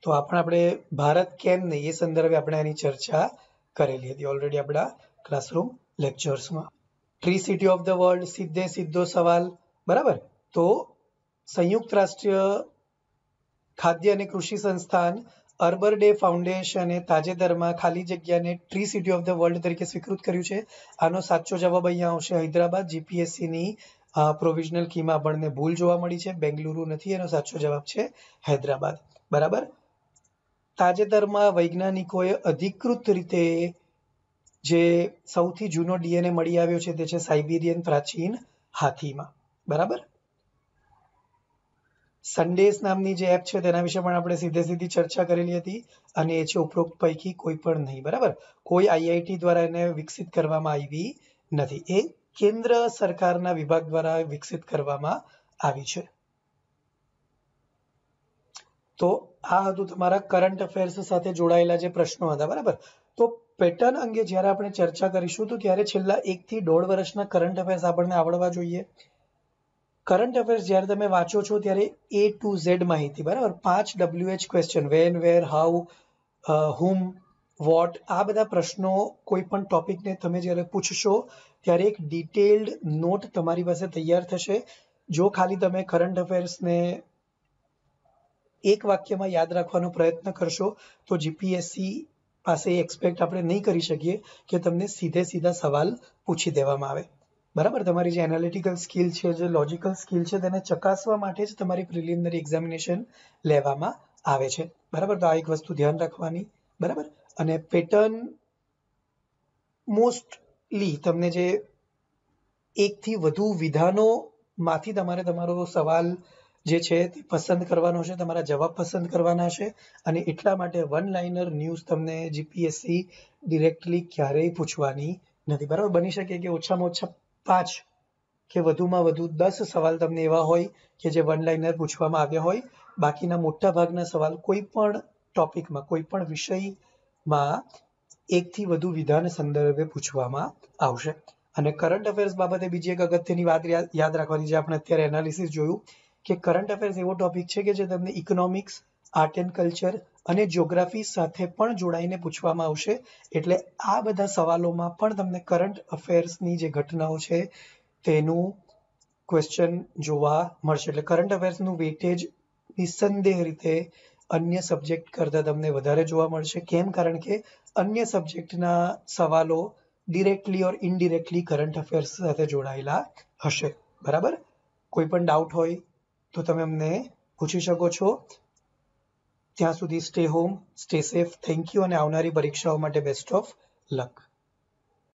તો આપણે આપણે ભારત કેમ નહીં એ સંદર્ભે આપણે આની ચર્ચા કરેલી હતી ઓલરેડી આપણા ક્લાસરૂમ લેક્ચર્સમાં tree city of the world સીધે સીધો સવાલ બરાબર તો સંયુક્ત રાષ્ટ્રીય ખાદ્ય અને કૃષિ સંસ્થાન અર્બર ડે ફાઉન્ડેશને તાજેતરમાં ખાલી જગ્યાને tree city of the world તરીકે સ્વીકૃત કર્યું છે આનો સાચો જવાબ અહીંયા આવશે હૈદરાબાદ જીપીએસસીની પ્રોવિઝનલ કીમાં આપણને ભૂલ જોવા મળી છે બેંગલુરુ નથી એનો સાચો જવાબ છે હૈદરાબાદ બરાબર તાજેતરમાં વૈજ્ઞાનિકોએ અધિકૃત રીતે જે સૌથી જૂનો ડીએનએ મળી આવ્યો છે તે છે સાઇબિરિયન પ્રાચીન હાથીમાં બરાબર સન્ડેસ નામની જે એપ છે તેના વિશે પણ આપણે સીધે સીધી ચર્ચા કરેલી હતી અને એ છે ઉપરોક્ત પૈકી કોઈ પણ નહીં બરાબર કોઈ આઈઆઈટી દ્વારા એને વિકસિત કરવામાં આવી નથી એ કેન્દ્ર સરકારના વિભાગ દ્વારા વિકસિત કરવામાં આવી છે તો આ હતું તમારા કરંટ અફેર્સ સાથે જોડાયેલા જે પ્રશ્નો હતા બરાબર તો પેટર્ન અંગે જ્યારે આપણે ચર્ચા કરીશું તો ત્યારે છેલ્લા એકથી દોઢ વર્ષના કરંટ અફેર્સ આપણને આવડવા જોઈએ કરંટ અફેર્સ જ્યારે તમે વાંચો છો ત્યારે એ ટુ ઝેડ માહિતી બરાબર પાંચ WH question when where how whom what આ બધા પ્રશ્નો કોઈ પણ ટોપિકને તમે જ્યારે પૂછશો ત્યારે એક ડિટેલ્ડ નોટ તમારી પાસે તૈયાર થશે જો ખાલી તમે કરંટ અફેર્સને એક વાક્યમાં યાદ રાખવાનો પ્રયત્ન કરશો તો જીપીએસસી પાસે એક્સપેક્ટ આપણે નહીં કરી શકીએ કે તમને સીધે સીધા સવાલ પૂછી દેવામાં આવે બરાબર તમારી જે એનાલિટિકલ સ્કિલ છે જે લોજિકલ સ્કિલ છે તેને ચકાસવા માટે જ તમારી પ્રિલિમિનરી એક્ઝામિનેશન લેવામાં આવે છે બરાબર તો આ એક વસ્તુ ધ્યાન રાખવાની બરાબર અને પેટર્ન મોસ્ટલી તમને જે એકથી વધુ વિધાનોમાંથી તમારે તમારો સવાલ જે છે તે પસંદ કરવાનો છે તમારા જવાબ પસંદ કરવાના છે અને એટલા માટે વન લાઇનર ન્યૂઝ તમને જીપીએસસી ડિરેક્ટલી ક્યારેય પૂછવાની નથી બરાબર બની શકે કે ઓછામાં ઓછા પાંચ કે વધુમાં વધુ દસ સવાલ તમને એવા હોય કે જે વન પૂછવામાં આવ્યા હોય બાકીના મોટા ભાગના સવાલ કોઈ પણ ટોપિકમાં કોઈ પણ વિષયમાં એકથી વધુ વિધાન સંદર્ભે પૂછવામાં આવશે અને કરંટ અફેર્સ બાબતે બીજી એક અગત્યની વાત યાદ રાખવાની છે આપણે અત્યારે એનાલિસિસ જોયું કે કરંટ અફેર્સ એવો ટોપિક છે કે જે તમને ઇકોનોમિક્સ આર્ટ એન્ડ કલ્ચર અને જ્યોગ્રાફી સાથે પણ જોડાઈને પૂછવામાં આવશે એટલે આ બધા સવાલોમાં પણ તમને કરંટ અફેર્સની જે ઘટનાઓ છે તેનું ક્વેશ્ચન જોવા મળશે એટલે કરંટ અફેર્સનું વેટેજ નિસંદેહ રીતે અન્ય સબ્જેક્ટ કરતાં તમને વધારે જોવા મળશે કેમ કારણ કે અન્ય સબ્જેક્ટના સવાલો directly or indirectly current affairs સાથે જોડાયેલા હશે બરાબર કોઈ પણ ડાઉટ હોય તો તમે અમને પૂછી શકો છો ત્યાં સુધી stay home stay safe thank you અને આવનારી પરીક્ષાઓ માટે બેસ્ટ ઓફ લક